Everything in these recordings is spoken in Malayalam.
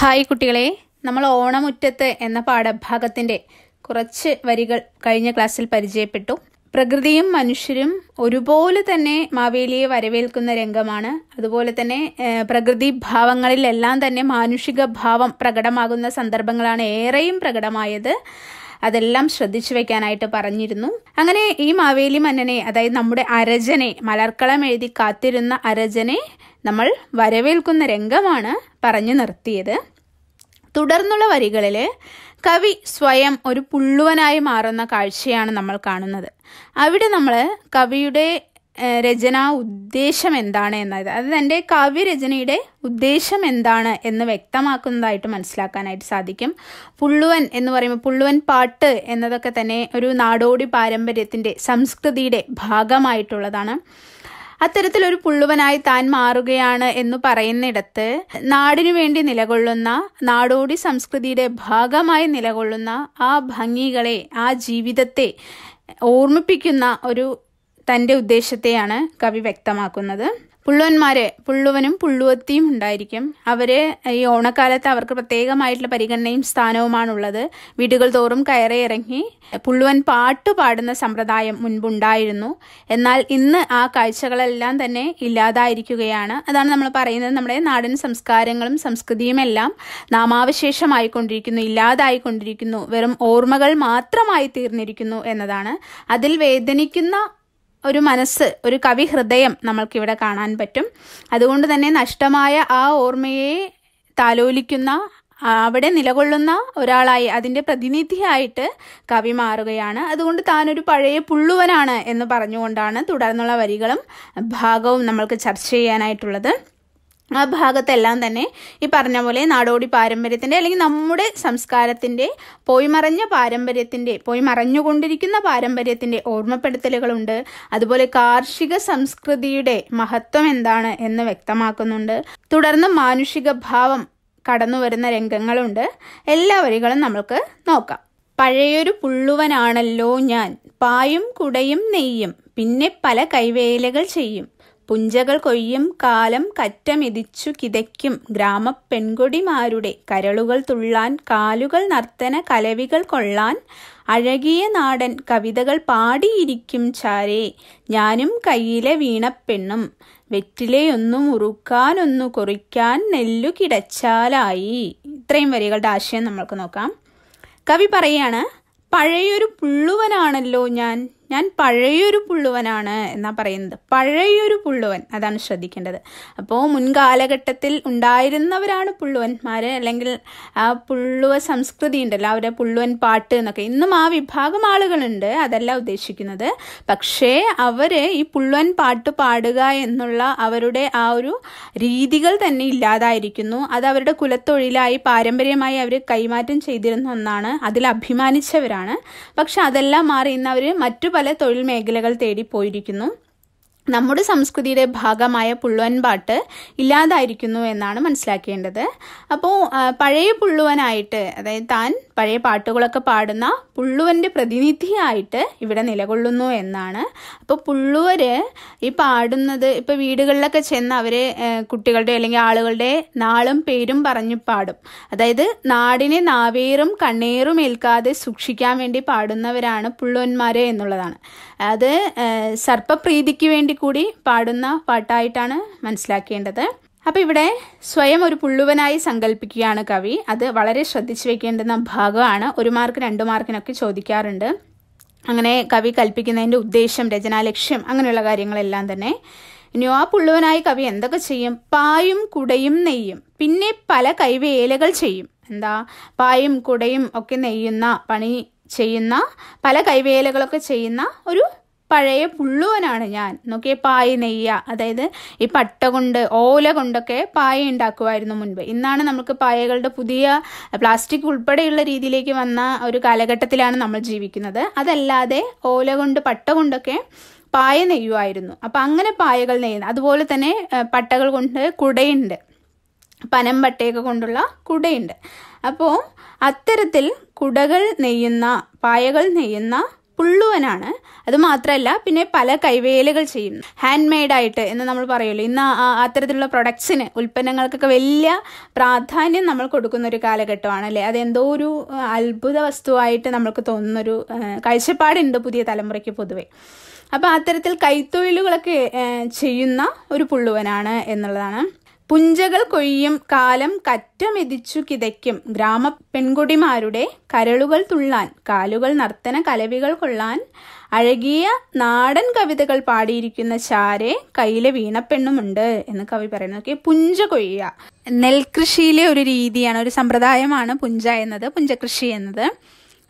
ഹായ് കുട്ടികളെ നമ്മൾ ഓണമുറ്റത്ത് എന്ന പാഠഭാഗത്തിൻ്റെ കുറച്ച് വരികൾ കഴിഞ്ഞ ക്ലാസ്സിൽ പരിചയപ്പെട്ടു പ്രകൃതിയും മനുഷ്യരും ഒരുപോലെ തന്നെ മാവേലിയെ വരവേൽക്കുന്ന രംഗമാണ് അതുപോലെ തന്നെ പ്രകൃതി ഭാവങ്ങളിലെല്ലാം തന്നെ മാനുഷിക ഭാവം പ്രകടമാകുന്ന സന്ദർഭങ്ങളാണ് ഏറെയും പ്രകടമായത് അതെല്ലാം ശ്രദ്ധിച്ചു വെക്കാനായിട്ട് പറഞ്ഞിരുന്നു അങ്ങനെ ഈ മാവേലി മന്നനെ അതായത് നമ്മുടെ അരജനെ മലർക്കളം എഴുതി കാത്തിരുന്ന അരജനെ നമ്മൾ വരവേൽക്കുന്ന രംഗമാണ് പറഞ്ഞു നിർത്തിയത് തുടർന്നുള്ള വരികളിൽ കവി സ്വയം ഒരു പുള്ളുവനായി മാറുന്ന കാഴ്ചയാണ് നമ്മൾ കാണുന്നത് അവിടെ നമ്മൾ കവിയുടെ രചനാ ഉദ്ദേശം എന്താണ് എന്നത് അതായത് എൻ്റെ കാവ്യരചനയുടെ ഉദ്ദേശം എന്താണ് എന്ന് വ്യക്തമാക്കുന്നതായിട്ട് മനസ്സിലാക്കാനായിട്ട് സാധിക്കും പുള്ളുവൻ എന്ന് പറയുമ്പോൾ പുള്ളുവൻ പാട്ട് എന്നതൊക്കെ തന്നെ ഒരു നാടോടി പാരമ്പര്യത്തിൻ്റെ സംസ്കൃതിയുടെ ഭാഗമായിട്ടുള്ളതാണ് അത്തരത്തിലൊരു പുള്ളുവനായി താൻ മാറുകയാണ് എന്ന് പറയുന്നിടത്ത് നാടിനു വേണ്ടി നിലകൊള്ളുന്ന നാടോടി സംസ്കൃതിയുടെ ഭാഗമായി നിലകൊള്ളുന്ന ആ ഭംഗികളെ ആ ജീവിതത്തെ ഓർമ്മിപ്പിക്കുന്ന ഒരു തൻ്റെ ഉദ്ദേശത്തെയാണ് കവി വ്യക്തമാക്കുന്നത് പുള്ളുവന്മാരെ പുള്ളുവനും പുള്ളുവത്തിയും ഉണ്ടായിരിക്കും അവരെ ഈ ഓണക്കാലത്ത് അവർക്ക് പ്രത്യേകമായിട്ടുള്ള പരിഗണനയും സ്ഥാനവുമാണുള്ളത് വീടുകൾ തോറും കയറിയിറങ്ങി ഇറങ്ങി പുള്ളുവൻ പാട്ട് പാടുന്ന സമ്പ്രദായം മുൻപുണ്ടായിരുന്നു എന്നാൽ ഇന്ന് ആ കാഴ്ചകളെല്ലാം തന്നെ ഇല്ലാതായിരിക്കുകയാണ് അതാണ് നമ്മൾ പറയുന്നത് നമ്മുടെ നാടൻ സംസ്കാരങ്ങളും സംസ്കൃതിയും എല്ലാം നാമാവശേഷമായിക്കൊണ്ടിരിക്കുന്നു ഇല്ലാതായിക്കൊണ്ടിരിക്കുന്നു വെറും ഓർമ്മകൾ മാത്രമായി തീർന്നിരിക്കുന്നു എന്നതാണ് അതിൽ വേദനിക്കുന്ന ഒരു മനസ്സ് ഒരു കവി ഹൃദയം നമ്മൾക്കിവിടെ കാണാൻ പറ്റും അതുകൊണ്ട് തന്നെ നഷ്ടമായ ആ ഓർമ്മയെ താലോലിക്കുന്ന അവിടെ നിലകൊള്ളുന്ന ഒരാളായി അതിൻ്റെ പ്രതിനിധിയായിട്ട് കവി മാറുകയാണ് അതുകൊണ്ട് താനൊരു പഴയ പുള്ളുവനാണ് എന്ന് പറഞ്ഞുകൊണ്ടാണ് തുടർന്നുള്ള വരികളും ഭാഗവും നമ്മൾക്ക് ചർച്ച ചെയ്യാനായിട്ടുള്ളത് ആ ഭാഗത്തെല്ലാം തന്നെ ഈ പറഞ്ഞ പോലെ നാടോടി പാരമ്പര്യത്തിൻ്റെ അല്ലെങ്കിൽ നമ്മുടെ സംസ്കാരത്തിൻ്റെ മറഞ്ഞ പാരമ്പര്യത്തിൻ്റെ പോയി മറഞ്ഞുകൊണ്ടിരിക്കുന്ന പാരമ്പര്യത്തിൻ്റെ ഓർമ്മപ്പെടുത്തലുകളുണ്ട് അതുപോലെ കാർഷിക സംസ്കൃതിയുടെ മഹത്വം എന്താണ് എന്ന് വ്യക്തമാക്കുന്നുണ്ട് തുടർന്ന് മാനുഷിക ഭാവം കടന്നു വരുന്ന രംഗങ്ങളുണ്ട് എല്ലാ വരികളും നമുക്ക് നോക്കാം പഴയൊരു പുള്ളുവനാണല്ലോ ഞാൻ പായും കുടയും നെയ്യും പിന്നെ പല കൈവേലകൾ ചെയ്യും പുഞ്ചകൾ കൊയ്യും കാലം കറ്റമെതിച്ചു കിതയ്ക്കും പെൺകുടിമാരുടെ കരളുകൾ തുള്ളാൻ കാലുകൾ നർത്തന കലവികൾ കൊള്ളാൻ അഴകിയ നാടൻ കവിതകൾ പാടിയിരിക്കും ചാരേ ഞാനും കയ്യിലെ വീണപ്പെണ്ണും വെറ്റിലയൊന്നു മുറുക്കാനൊന്നു കുറിക്കാൻ നെല്ലു കിടച്ചാലായി ഇത്രയും വരികളുടെ ആശയം നമ്മൾക്ക് നോക്കാം കവി പറയാണ് പഴയൊരു പുള്ളുവനാണല്ലോ ഞാൻ ഞാൻ പഴയൊരു പുള്ളുവനാണ് എന്നാ പറയുന്നത് പഴയൊരു പുള്ളുവൻ അതാണ് ശ്രദ്ധിക്കേണ്ടത് അപ്പോൾ മുൻകാലഘട്ടത്തിൽ ഉണ്ടായിരുന്നവരാണ് പുള്ളുവന്മാർ അല്ലെങ്കിൽ ആ പുള്ളുവ സംസ്കൃതി ഉണ്ടല്ലോ അവരെ പുള്ളുവൻ പാട്ട് എന്നൊക്കെ ഇന്നും ആ വിഭാഗം ആളുകളുണ്ട് അതല്ല ഉദ്ദേശിക്കുന്നത് പക്ഷേ അവർ ഈ പുള്ളുവൻ പാട്ട് പാടുക എന്നുള്ള അവരുടെ ആ ഒരു രീതികൾ തന്നെ ഇല്ലാതായിരിക്കുന്നു അത് അവരുടെ കുലത്തൊഴിലായി പാരമ്പര്യമായി അവർ കൈമാറ്റം ചെയ്തിരുന്ന ഒന്നാണ് അതിൽ അഭിമാനിച്ചവരാണ് പക്ഷെ അതെല്ലാം മാറി ഇന്ന് അവർ മറ്റു പല തൊഴിൽ മേഖലകൾ തേടി പോയിരിക്കുന്നു നമ്മുടെ സംസ്കൃതിയുടെ ഭാഗമായ പുള്ളുവൻപാട്ട് ഇല്ലാതായിരിക്കുന്നു എന്നാണ് മനസ്സിലാക്കേണ്ടത് അപ്പോൾ പഴയ പുള്ളുവനായിട്ട് അതായത് താൻ പഴയ പാട്ടുകളൊക്കെ പാടുന്ന പുള്ളുവൻ്റെ പ്രതിനിധിയായിട്ട് ഇവിടെ നിലകൊള്ളുന്നു എന്നാണ് അപ്പോൾ പുള്ളുവർ ഈ പാടുന്നത് ഇപ്പോൾ വീടുകളിലൊക്കെ ചെന്ന് അവർ കുട്ടികളുടെ അല്ലെങ്കിൽ ആളുകളുടെ നാളും പേരും പറഞ്ഞു പാടും അതായത് നാടിനെ നാവേറും കണ്ണേറും ഏൽക്കാതെ സൂക്ഷിക്കാൻ വേണ്ടി പാടുന്നവരാണ് പുള്ളുവന്മാർ എന്നുള്ളതാണ് അത് സർപ്പപ്രീതിക്ക് വേണ്ടി കൂടി പാടുന്ന പാട്ടായിട്ടാണ് മനസ്സിലാക്കേണ്ടത് അപ്പോൾ ഇവിടെ സ്വയം ഒരു പുള്ളുവനായി സങ്കല്പിക്കുകയാണ് കവി അത് വളരെ ശ്രദ്ധിച്ചു വെക്കേണ്ടുന്ന ഭാഗമാണ് ഒരു മാർക്ക് രണ്ട് മാർക്കിനൊക്കെ ചോദിക്കാറുണ്ട് അങ്ങനെ കവി കൽപ്പിക്കുന്നതിൻ്റെ ഉദ്ദേശം രചനാലക്ഷ്യം അങ്ങനെയുള്ള കാര്യങ്ങളെല്ലാം തന്നെ ഇനി ആ പുള്ളുവനായി കവി എന്തൊക്കെ ചെയ്യും പായും കുടയും നെയ്യും പിന്നെ പല കൈവേലകൾ ചെയ്യും എന്താ പായും കുടയും ഒക്കെ നെയ്യുന്ന പണി ചെയ്യുന്ന പല കൈവേലകളൊക്കെ ചെയ്യുന്ന ഒരു പഴയ പുള്ളുവനാണ് ഞാൻ നോക്കിയ പായ നെയ്യ അതായത് ഈ പട്ട കൊണ്ട് ഓല കൊണ്ടൊക്കെ പായ ഉണ്ടാക്കുമായിരുന്നു മുൻപ് ഇന്നാണ് നമുക്ക് പായകളുടെ പുതിയ പ്ലാസ്റ്റിക് ഉൾപ്പെടെയുള്ള രീതിയിലേക്ക് വന്ന ഒരു കാലഘട്ടത്തിലാണ് നമ്മൾ ജീവിക്കുന്നത് അതല്ലാതെ ഓല കൊണ്ട് പട്ട കൊണ്ടൊക്കെ പായ നെയ്യുമായിരുന്നു അപ്പം അങ്ങനെ പായകൾ നെയ്യുന്നു അതുപോലെ തന്നെ പട്ടകൾ കൊണ്ട് കുടയുണ്ട് പനമ്പട്ടയൊക്കെ കൊണ്ടുള്ള കുടയുണ്ട് അപ്പോൾ അത്തരത്തിൽ കുടകൾ നെയ്യുന്ന പായകൾ നെയ്യുന്ന പുള്ളുവനാണ് അത് മാത്രമല്ല പിന്നെ പല കൈവേലകൾ ചെയ്യും ഹാൻഡ് മെയ്ഡായിട്ട് എന്ന് നമ്മൾ പറയുമല്ലോ ഇന്ന് അത്തരത്തിലുള്ള പ്രൊഡക്ട്സിന് ഉൽപ്പന്നങ്ങൾക്കൊക്കെ വലിയ പ്രാധാന്യം നമ്മൾ കൊടുക്കുന്ന ഒരു കാലഘട്ടമാണ് അല്ലേ അതെന്തോ ഒരു അത്ഭുത വസ്തുവായിട്ട് നമ്മൾക്ക് തോന്നുന്നൊരു കാഴ്ചപ്പാടുണ്ട് പുതിയ തലമുറയ്ക്ക് പൊതുവെ അപ്പോൾ അത്തരത്തിൽ കൈത്തൊഴിലുകളൊക്കെ ചെയ്യുന്ന ഒരു പുള്ളുവനാണ് എന്നുള്ളതാണ് പുഞ്ചകൾ കൊഴിയും കാലം കറ്റമെതിച്ചു കിതയ്ക്കും ഗ്രാമ പെൺകുടിമാരുടെ കരളുകൾ തുള്ളാൻ കാലുകൾ നർത്തന കലവികൾ കൊള്ളാൻ അഴകിയ നാടൻ കവിതകൾ പാടിയിരിക്കുന്ന ചാരെ കയ്യിലെ വീണപ്പെണ്ണുമുണ്ട് എന്ന് കവി പറയുന്നത് ഓക്കെ പുഞ്ച കൊയ്യ നെൽകൃഷിയിലെ ഒരു രീതിയാണ് ഒരു സമ്പ്രദായമാണ് പുഞ്ച എന്നത് പുഞ്ചകൃഷി എന്നത്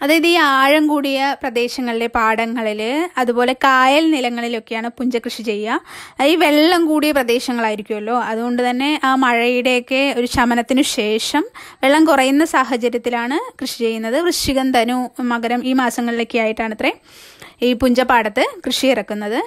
അതായത് ഈ ആഴം കൂടിയ പ്രദേശങ്ങളിലെ പാടങ്ങളിൽ അതുപോലെ കായൽ നിലങ്ങളിലൊക്കെയാണ് പുഞ്ച കൃഷി ചെയ്യുക ഈ വെള്ളം കൂടിയ പ്രദേശങ്ങളായിരിക്കുമല്ലോ അതുകൊണ്ട് തന്നെ ആ മഴയുടെയൊക്കെ ഒരു ശമനത്തിനു ശേഷം വെള്ളം കുറയുന്ന സാഹചര്യത്തിലാണ് കൃഷി ചെയ്യുന്നത് വൃശ്ചികം തനു മകരം ഈ മാസങ്ങളിലൊക്കെ ആയിട്ടാണ് ഇത്രേ ഈ പുഞ്ചപ്പാടത്ത് കൃഷി ഇറക്കുന്നത്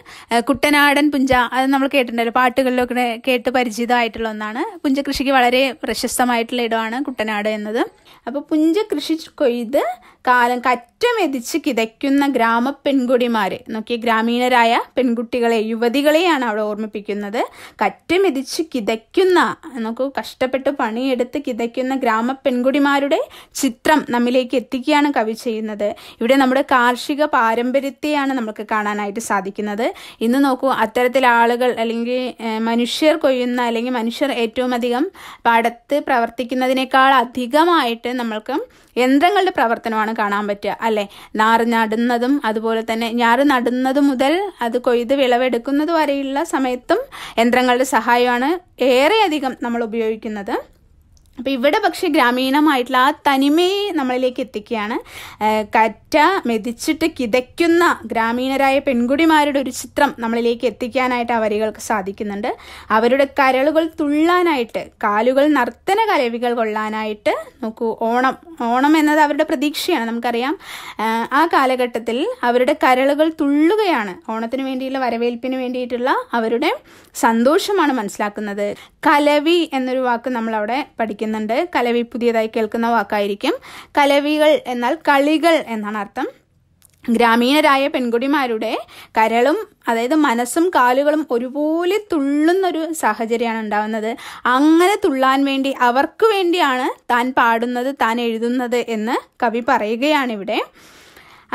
കുട്ടനാടൻ പുഞ്ച അത് നമ്മൾ കേട്ടിട്ടുണ്ടല്ലോ പാട്ടുകളിലൊക്കെ കേട്ട് പരിചിതമായിട്ടുള്ള ഒന്നാണ് പുഞ്ച കൃഷിക്ക് വളരെ പ്രശസ്തമായിട്ടുള്ള ഇടമാണ് കുട്ടനാട് എന്നത് അപ്പോൾ പുഞ്ച കൃഷി കൊയ്ത് കാലം കറ്റമെതിച്ച് കിതയ്ക്കുന്ന ഗ്രാമ പെൺകുടിമാരെ നോക്കിയ ഗ്രാമീണരായ പെൺകുട്ടികളെ യുവതികളെയാണ് അവിടെ ഓർമ്മിപ്പിക്കുന്നത് കറ്റമെതിച്ച് കിതയ്ക്കുന്ന നോക്കൂ കഷ്ടപ്പെട്ട് പണിയെടുത്ത് കിതയ്ക്കുന്ന ഗ്രാമ പെൺകുടിമാരുടെ ചിത്രം നമ്മിലേക്ക് എത്തിക്കുകയാണ് കവി ചെയ്യുന്നത് ഇവിടെ നമ്മുടെ കാർഷിക പാരമ്പര്യത്തെയാണ് നമുക്ക് കാണാനായിട്ട് സാധിക്കുന്നത് ഇന്ന് നോക്കൂ അത്തരത്തിൽ ആളുകൾ അല്ലെങ്കിൽ മനുഷ്യർ കൊയ്യുന്ന അല്ലെങ്കിൽ മനുഷ്യർ ഏറ്റവും അധികം പാടത്ത് പ്രവർത്തിക്കുന്നതിനേക്കാൾ അധികമായിട്ട് നമ്മൾക്ക് യന്ത്രങ്ങളുടെ പ്രവർത്തനമാണ് കാണാൻ പറ്റുക അല്ലേ ഞാറ് നടുന്നതും അതുപോലെ തന്നെ ഞാറ് നടുന്നത് മുതൽ അത് കൊയ്ത് വിളവെടുക്കുന്നത് വരെയുള്ള സമയത്തും യന്ത്രങ്ങളുടെ സഹായമാണ് ഏറെയധികം നമ്മൾ ഉപയോഗിക്കുന്നത് അപ്പോൾ ഇവിടെ പക്ഷെ ഗ്രാമീണമായിട്ടുള്ള ആ തനിമയെ നമ്മളിലേക്ക് എത്തിക്കുകയാണ് കറ്റ മെതിച്ചിട്ട് കിതയ്ക്കുന്ന ഗ്രാമീണരായ പെൺകുടിമാരുടെ ഒരു ചിത്രം നമ്മളിലേക്ക് എത്തിക്കാനായിട്ട് ആ വരികൾക്ക് സാധിക്കുന്നുണ്ട് അവരുടെ കരളുകൾ തുള്ളാനായിട്ട് കാലുകൾ നർത്തന കലവികൾ കൊള്ളാനായിട്ട് നോക്കൂ ഓണം ഓണം എന്നത് അവരുടെ പ്രതീക്ഷയാണ് നമുക്കറിയാം ആ കാലഘട്ടത്തിൽ അവരുടെ കരളുകൾ തുള്ളുകയാണ് ഓണത്തിന് വേണ്ടിയുള്ള വരവേൽപ്പിന് വേണ്ടിയിട്ടുള്ള അവരുടെ സന്തോഷമാണ് മനസ്സിലാക്കുന്നത് കലവി എന്നൊരു വാക്ക് നമ്മളവിടെ പഠിക്കുന്നുണ്ട് കലവി പുതിയതായി കേൾക്കുന്ന വാക്കായിരിക്കും കലവികൾ എന്നാൽ കളികൾ എന്നാണ് അർത്ഥം ഗ്രാമീണരായ പെൺകുടിമാരുടെ കരളും അതായത് മനസ്സും കാലുകളും ഒരുപോലെ തുള്ളുന്നൊരു സാഹചര്യമാണ് ഉണ്ടാവുന്നത് അങ്ങനെ തുള്ളാൻ വേണ്ടി അവർക്ക് വേണ്ടിയാണ് താൻ പാടുന്നത് താൻ എഴുതുന്നത് എന്ന് കവി പറയുകയാണിവിടെ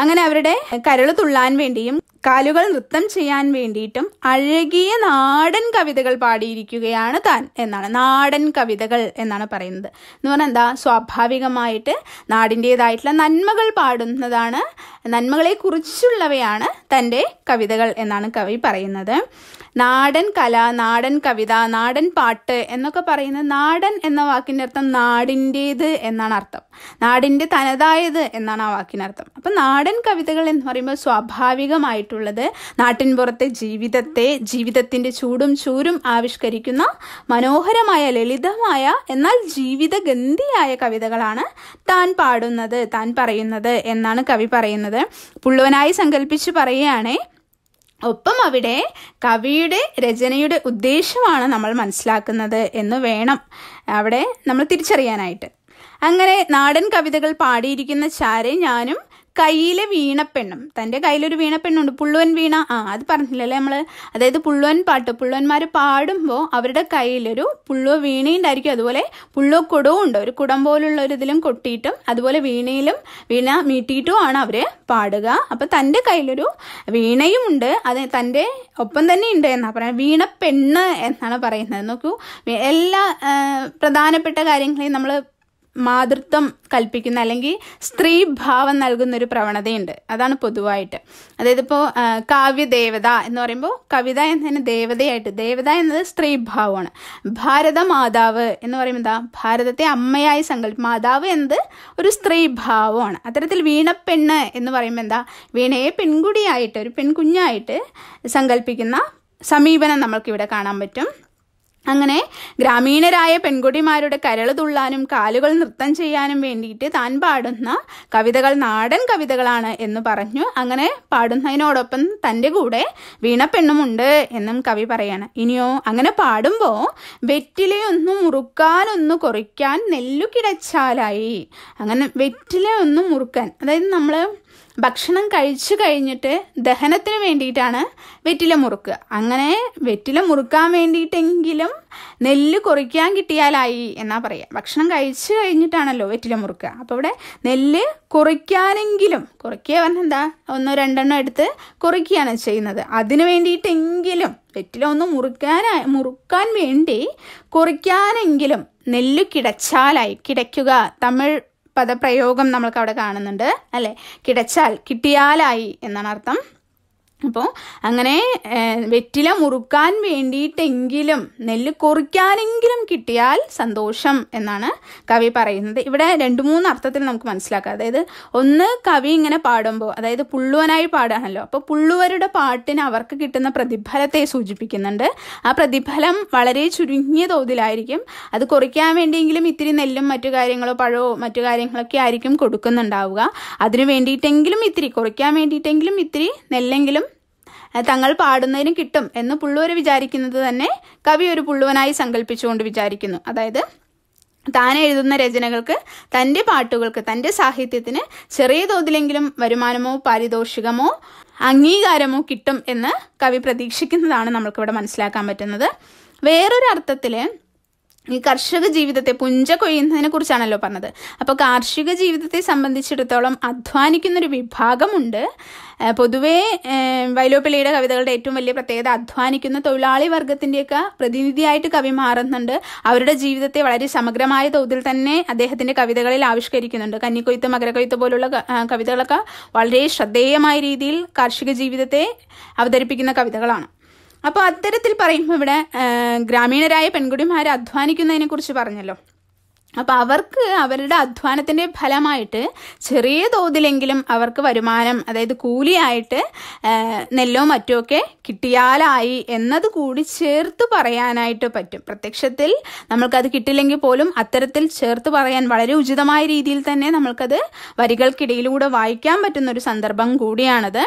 അങ്ങനെ അവരുടെ കരൾ തുള്ളാൻ വേണ്ടിയും കാലുകൾ നൃത്തം ചെയ്യാൻ വേണ്ടിയിട്ടും അഴകിയ നാടൻ കവിതകൾ പാടിയിരിക്കുകയാണ് താൻ എന്നാണ് നാടൻ കവിതകൾ എന്നാണ് പറയുന്നത് എന്ന് പറഞ്ഞാൽ എന്താ സ്വാഭാവികമായിട്ട് നാടിൻ്റേതായിട്ടുള്ള നന്മകൾ പാടുന്നതാണ് നന്മകളെക്കുറിച്ചുള്ളവയാണ് തൻ്റെ കവിതകൾ എന്നാണ് കവി പറയുന്നത് നാടൻ കല നാടൻ കവിത നാടൻ പാട്ട് എന്നൊക്കെ പറയുന്നത് നാടൻ എന്ന വാക്കിൻ്റെ അർത്ഥം നാടിൻ്റേത് എന്നാണ് അർത്ഥം നാടിൻ്റെ തനതായത് എന്നാണ് ആ വാക്കിനർത്ഥം അപ്പം നാടൻ കവിതകൾ എന്ന് പറയുമ്പോൾ സ്വാഭാവികമായിട്ടുള്ള നാട്ടിൻ നാട്ടിൻപുറത്തെ ജീവിതത്തെ ജീവിതത്തിന്റെ ചൂടും ചൂരും ആവിഷ്കരിക്കുന്ന മനോഹരമായ ലളിതമായ എന്നാൽ ജീവിതഗന്ധിയായ കവിതകളാണ് താൻ പാടുന്നത് താൻ പറയുന്നത് എന്നാണ് കവി പറയുന്നത് പുള്ളുവനായി സങ്കല്പിച്ച് പറയുകയാണേ ഒപ്പം അവിടെ കവിയുടെ രചനയുടെ ഉദ്ദേശമാണ് നമ്മൾ മനസ്സിലാക്കുന്നത് എന്ന് വേണം അവിടെ നമ്മൾ തിരിച്ചറിയാനായിട്ട് അങ്ങനെ നാടൻ കവിതകൾ പാടിയിരിക്കുന്ന ചാരെ ഞാനും കയ്യിലെ വീണപ്പെണ്ണും തൻ്റെ കയ്യിലൊരു വീണപ്പെണ്ണുണ്ട് പുള്ളുവൻ വീണ ആ അത് പറഞ്ഞില്ലല്ലേ നമ്മൾ അതായത് പുള്ളുവൻ പാട്ട് പുള്ളുവന്മാർ പാടുമ്പോൾ അവരുടെ കയ്യിലൊരു പുള്ളുവ വീണയുണ്ടായിരിക്കും അതുപോലെ പുള്ളുവ കുടവും ഉണ്ട് ഒരു കുടം പോലുള്ള ഒരു ഇതിലും കൊട്ടിയിട്ടും അതുപോലെ വീണയിലും വീണ മീട്ടിയിട്ടുമാണ് അവർ പാടുക അപ്പം തൻ്റെ കയ്യിലൊരു വീണയും ഉണ്ട് അത് തൻ്റെ ഒപ്പം തന്നെ ഉണ്ട് എന്നാ പറയുന്നത് വീണ പെണ്ണ് എന്നാണ് പറയുന്നത് നോക്കൂ എല്ലാ പ്രധാനപ്പെട്ട കാര്യങ്ങളെയും നമ്മൾ മാതൃത്വം കൽപ്പിക്കുന്ന അല്ലെങ്കിൽ സ്ത്രീ ഭാവം നൽകുന്ന ഒരു പ്രവണതയുണ്ട് അതാണ് പൊതുവായിട്ട് അതായത് ഇപ്പോൾ കാവ്യദേവത എന്ന് പറയുമ്പോൾ കവിത എന്നതിന് ദേവതയായിട്ട് ദേവത എന്നത് സ്ത്രീ ഭാവമാണ് ഭാരത മാതാവ് എന്ന് പറയുമ്പോൾ എന്താ ഭാരതത്തെ അമ്മയായി സങ്കല്പ മാതാവ് എന്നത് ഒരു സ്ത്രീ ഭാവമാണ് അത്തരത്തിൽ വീണപ്പെണ്ണ് എന്ന് പറയുമ്പോൾ എന്താ വീണയെ പെൺകുടിയായിട്ട് ഒരു പെൺകുഞ്ഞായിട്ട് സങ്കല്പിക്കുന്ന സമീപനം ഇവിടെ കാണാൻ പറ്റും അങ്ങനെ ഗ്രാമീണരായ പെൺകുട്ടിമാരുടെ കരൾ തുള്ളാനും കാലുകൾ നൃത്തം ചെയ്യാനും വേണ്ടിയിട്ട് താൻ പാടുന്ന കവിതകൾ നാടൻ കവിതകളാണ് എന്ന് പറഞ്ഞു അങ്ങനെ പാടുന്നതിനോടൊപ്പം തൻ്റെ കൂടെ വീണപ്പെണ്ണുമുണ്ട് എന്നും കവി പറയാണ് ഇനിയോ അങ്ങനെ പാടുമ്പോൾ വെറ്റിലയൊന്നു മുറുക്കാനൊന്നു കുറിക്കാൻ നെല്ലു കിടച്ചാലായി അങ്ങനെ വെറ്റിലയൊന്നു മുറുക്കാൻ അതായത് നമ്മൾ ഭക്ഷണം കഴിച്ചു കഴിഞ്ഞിട്ട് ദഹനത്തിന് വേണ്ടിയിട്ടാണ് വെറ്റില മുറുക്കുക അങ്ങനെ വെറ്റില മുറുക്കാൻ വേണ്ടിയിട്ടെങ്കിലും നെല്ല് കുറിക്കാൻ കിട്ടിയാലായി എന്നാ പറയുക ഭക്ഷണം കഴിച്ചു കഴിഞ്ഞിട്ടാണല്ലോ വെറ്റില മുറുക്കുക അപ്പോൾ ഇവിടെ നെല്ല് കുറിക്കാനെങ്കിലും കുറയ്ക്കുക പറഞ്ഞാൽ എന്താ ഒന്നോ രണ്ടെണ്ണം എടുത്ത് കുറയ്ക്കുകയാണ് ചെയ്യുന്നത് അതിനു വേണ്ടിയിട്ടെങ്കിലും വെറ്റില ഒന്ന് മുറുക്കാനായി മുറുക്കാൻ വേണ്ടി കുറിക്കാനെങ്കിലും നെല്ല് കിടച്ചാലായി കിടയ്ക്കുക തമിഴ് പദപ്രയോഗം നമ്മൾക്ക് അവിടെ കാണുന്നുണ്ട് അല്ലേ കിടച്ചാൽ കിട്ടിയാലായി എന്നാണ് അർത്ഥം അപ്പോൾ അങ്ങനെ വെറ്റില മുറുക്കാൻ വേണ്ടിയിട്ടെങ്കിലും നെല്ല് കൊറിക്കാനെങ്കിലും കിട്ടിയാൽ സന്തോഷം എന്നാണ് കവി പറയുന്നത് ഇവിടെ രണ്ട് മൂന്ന് അർത്ഥത്തിൽ നമുക്ക് മനസ്സിലാക്കാം അതായത് ഒന്ന് കവി ഇങ്ങനെ പാടുമ്പോൾ അതായത് പുള്ളുവനായി പാടാണല്ലോ അപ്പോൾ പുള്ളുവരുടെ പാട്ടിന് അവർക്ക് കിട്ടുന്ന പ്രതിഫലത്തെ സൂചിപ്പിക്കുന്നുണ്ട് ആ പ്രതിഫലം വളരെ ചുരുങ്ങിയ തോതിലായിരിക്കും അത് കുറിക്കാൻ വേണ്ടിയെങ്കിലും ഇത്തിരി നെല്ലും മറ്റു കാര്യങ്ങളോ പഴമോ മറ്റു കാര്യങ്ങളൊക്കെ ആയിരിക്കും കൊടുക്കുന്നുണ്ടാവുക അതിനു വേണ്ടിയിട്ടെങ്കിലും ഇത്തിരി കുറിക്കാൻ വേണ്ടിയിട്ടെങ്കിലും ഇത്തിരി നെല്ലെങ്കിലും തങ്ങൾ പാടുന്നതിന് കിട്ടും എന്ന് പുള്ളുവർ വിചാരിക്കുന്നത് തന്നെ കവി ഒരു പുള്ളുവനായി സങ്കല്പിച്ചുകൊണ്ട് വിചാരിക്കുന്നു അതായത് താൻ എഴുതുന്ന രചനകൾക്ക് തൻ്റെ പാട്ടുകൾക്ക് തൻ്റെ സാഹിത്യത്തിന് ചെറിയ തോതിലെങ്കിലും വരുമാനമോ പാരിതോഷികമോ അംഗീകാരമോ കിട്ടും എന്ന് കവി പ്രതീക്ഷിക്കുന്നതാണ് നമുക്കിവിടെ മനസ്സിലാക്കാൻ പറ്റുന്നത് വേറൊരു അർത്ഥത്തിൽ ഈ കർഷക ജീവിതത്തെ പുഞ്ച കൊയ്യുന്നതിനെ കുറിച്ചാണല്ലോ പറഞ്ഞത് അപ്പോൾ കാർഷിക ജീവിതത്തെ സംബന്ധിച്ചിടത്തോളം അധ്വാനിക്കുന്നൊരു വിഭാഗമുണ്ട് പൊതുവേ വൈലോപ്പിള്ളിയുടെ കവിതകളുടെ ഏറ്റവും വലിയ പ്രത്യേകത അധ്വാനിക്കുന്ന തൊഴിലാളി വർഗത്തിന്റെയൊക്കെ പ്രതിനിധിയായിട്ട് കവി മാറുന്നുണ്ട് അവരുടെ ജീവിതത്തെ വളരെ സമഗ്രമായ തോതിൽ തന്നെ അദ്ദേഹത്തിന്റെ കവിതകളിൽ ആവിഷ്കരിക്കുന്നുണ്ട് കന്നിക്കൊയ്ത്ത് മകരക്കൊയ്ത്ത് പോലുള്ള കവിതകളൊക്കെ വളരെ ശ്രദ്ധേയമായ രീതിയിൽ കാർഷിക ജീവിതത്തെ അവതരിപ്പിക്കുന്ന കവിതകളാണ് അപ്പോൾ അത്തരത്തിൽ പറയും ഇവിടെ ഗ്രാമീണരായ പെൺകുട്ടിമാർ അധ്വാനിക്കുന്നതിനെ കുറിച്ച് പറഞ്ഞല്ലോ അപ്പം അവർക്ക് അവരുടെ അധ്വാനത്തിൻ്റെ ഫലമായിട്ട് ചെറിയ തോതിലെങ്കിലും അവർക്ക് വരുമാനം അതായത് കൂലിയായിട്ട് നെല്ലോ മറ്റോ ഒക്കെ കിട്ടിയാലായി എന്നത് കൂടി ചേർത്ത് പറയാനായിട്ട് പറ്റും പ്രത്യക്ഷത്തിൽ നമ്മൾക്കത് കിട്ടില്ലെങ്കിൽ പോലും അത്തരത്തിൽ ചേർത്ത് പറയാൻ വളരെ ഉചിതമായ രീതിയിൽ തന്നെ നമ്മൾക്കത് വരികൾക്കിടയിലൂടെ വായിക്കാൻ പറ്റുന്ന ഒരു സന്ദർഭം കൂടിയാണത്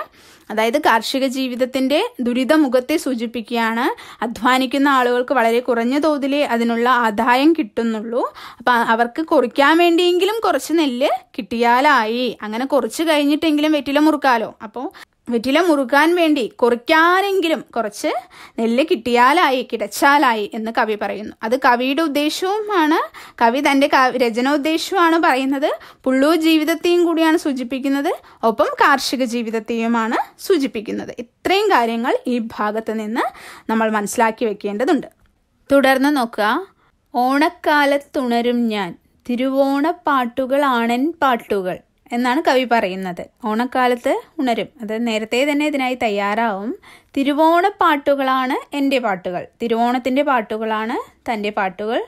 അതായത് കാർഷിക ജീവിതത്തിന്റെ ദുരിതമുഖത്തെ സൂചിപ്പിക്കുകയാണ് അധ്വാനിക്കുന്ന ആളുകൾക്ക് വളരെ കുറഞ്ഞ തോതിലേ അതിനുള്ള ആദായം കിട്ടുന്നുള്ളൂ അപ്പൊ അവർക്ക് കുറിക്കാൻ വേണ്ടിയെങ്കിലും കുറച്ച് നെല്ല് കിട്ടിയാലായി അങ്ങനെ കുറച്ച് കഴിഞ്ഞിട്ടെങ്കിലും വെറ്റില മുറുക്കാലോ അപ്പോൾ വീട്ടിലെ മുറുകാൻ വേണ്ടി കുറിക്കാനെങ്കിലും കുറച്ച് നെല്ല് കിട്ടിയാലായി കിടച്ചാലായി എന്ന് കവി പറയുന്നു അത് കവിയുടെ ഉദ്ദേശവുമാണ് കവി തൻ്റെ ഉദ്ദേശവുമാണ് പറയുന്നത് പുള്ളൂർ ജീവിതത്തെയും കൂടിയാണ് സൂചിപ്പിക്കുന്നത് ഒപ്പം കാർഷിക ജീവിതത്തെയുമാണ് സൂചിപ്പിക്കുന്നത് ഇത്രയും കാര്യങ്ങൾ ഈ ഭാഗത്ത് നിന്ന് നമ്മൾ മനസ്സിലാക്കി വെക്കേണ്ടതുണ്ട് തുടർന്ന് നോക്കുക ഓണക്കാലത്തുണരും ഞാൻ പാട്ടുകളാണൻ പാട്ടുകൾ എന്നാണ് കവി പറയുന്നത് ഓണക്കാലത്ത് ഉണരും അത് നേരത്തെ തന്നെ ഇതിനായി തയ്യാറാവും തിരുവോണ പാട്ടുകളാണ് എൻ്റെ പാട്ടുകൾ തിരുവോണത്തിൻ്റെ പാട്ടുകളാണ് തൻ്റെ പാട്ടുകൾ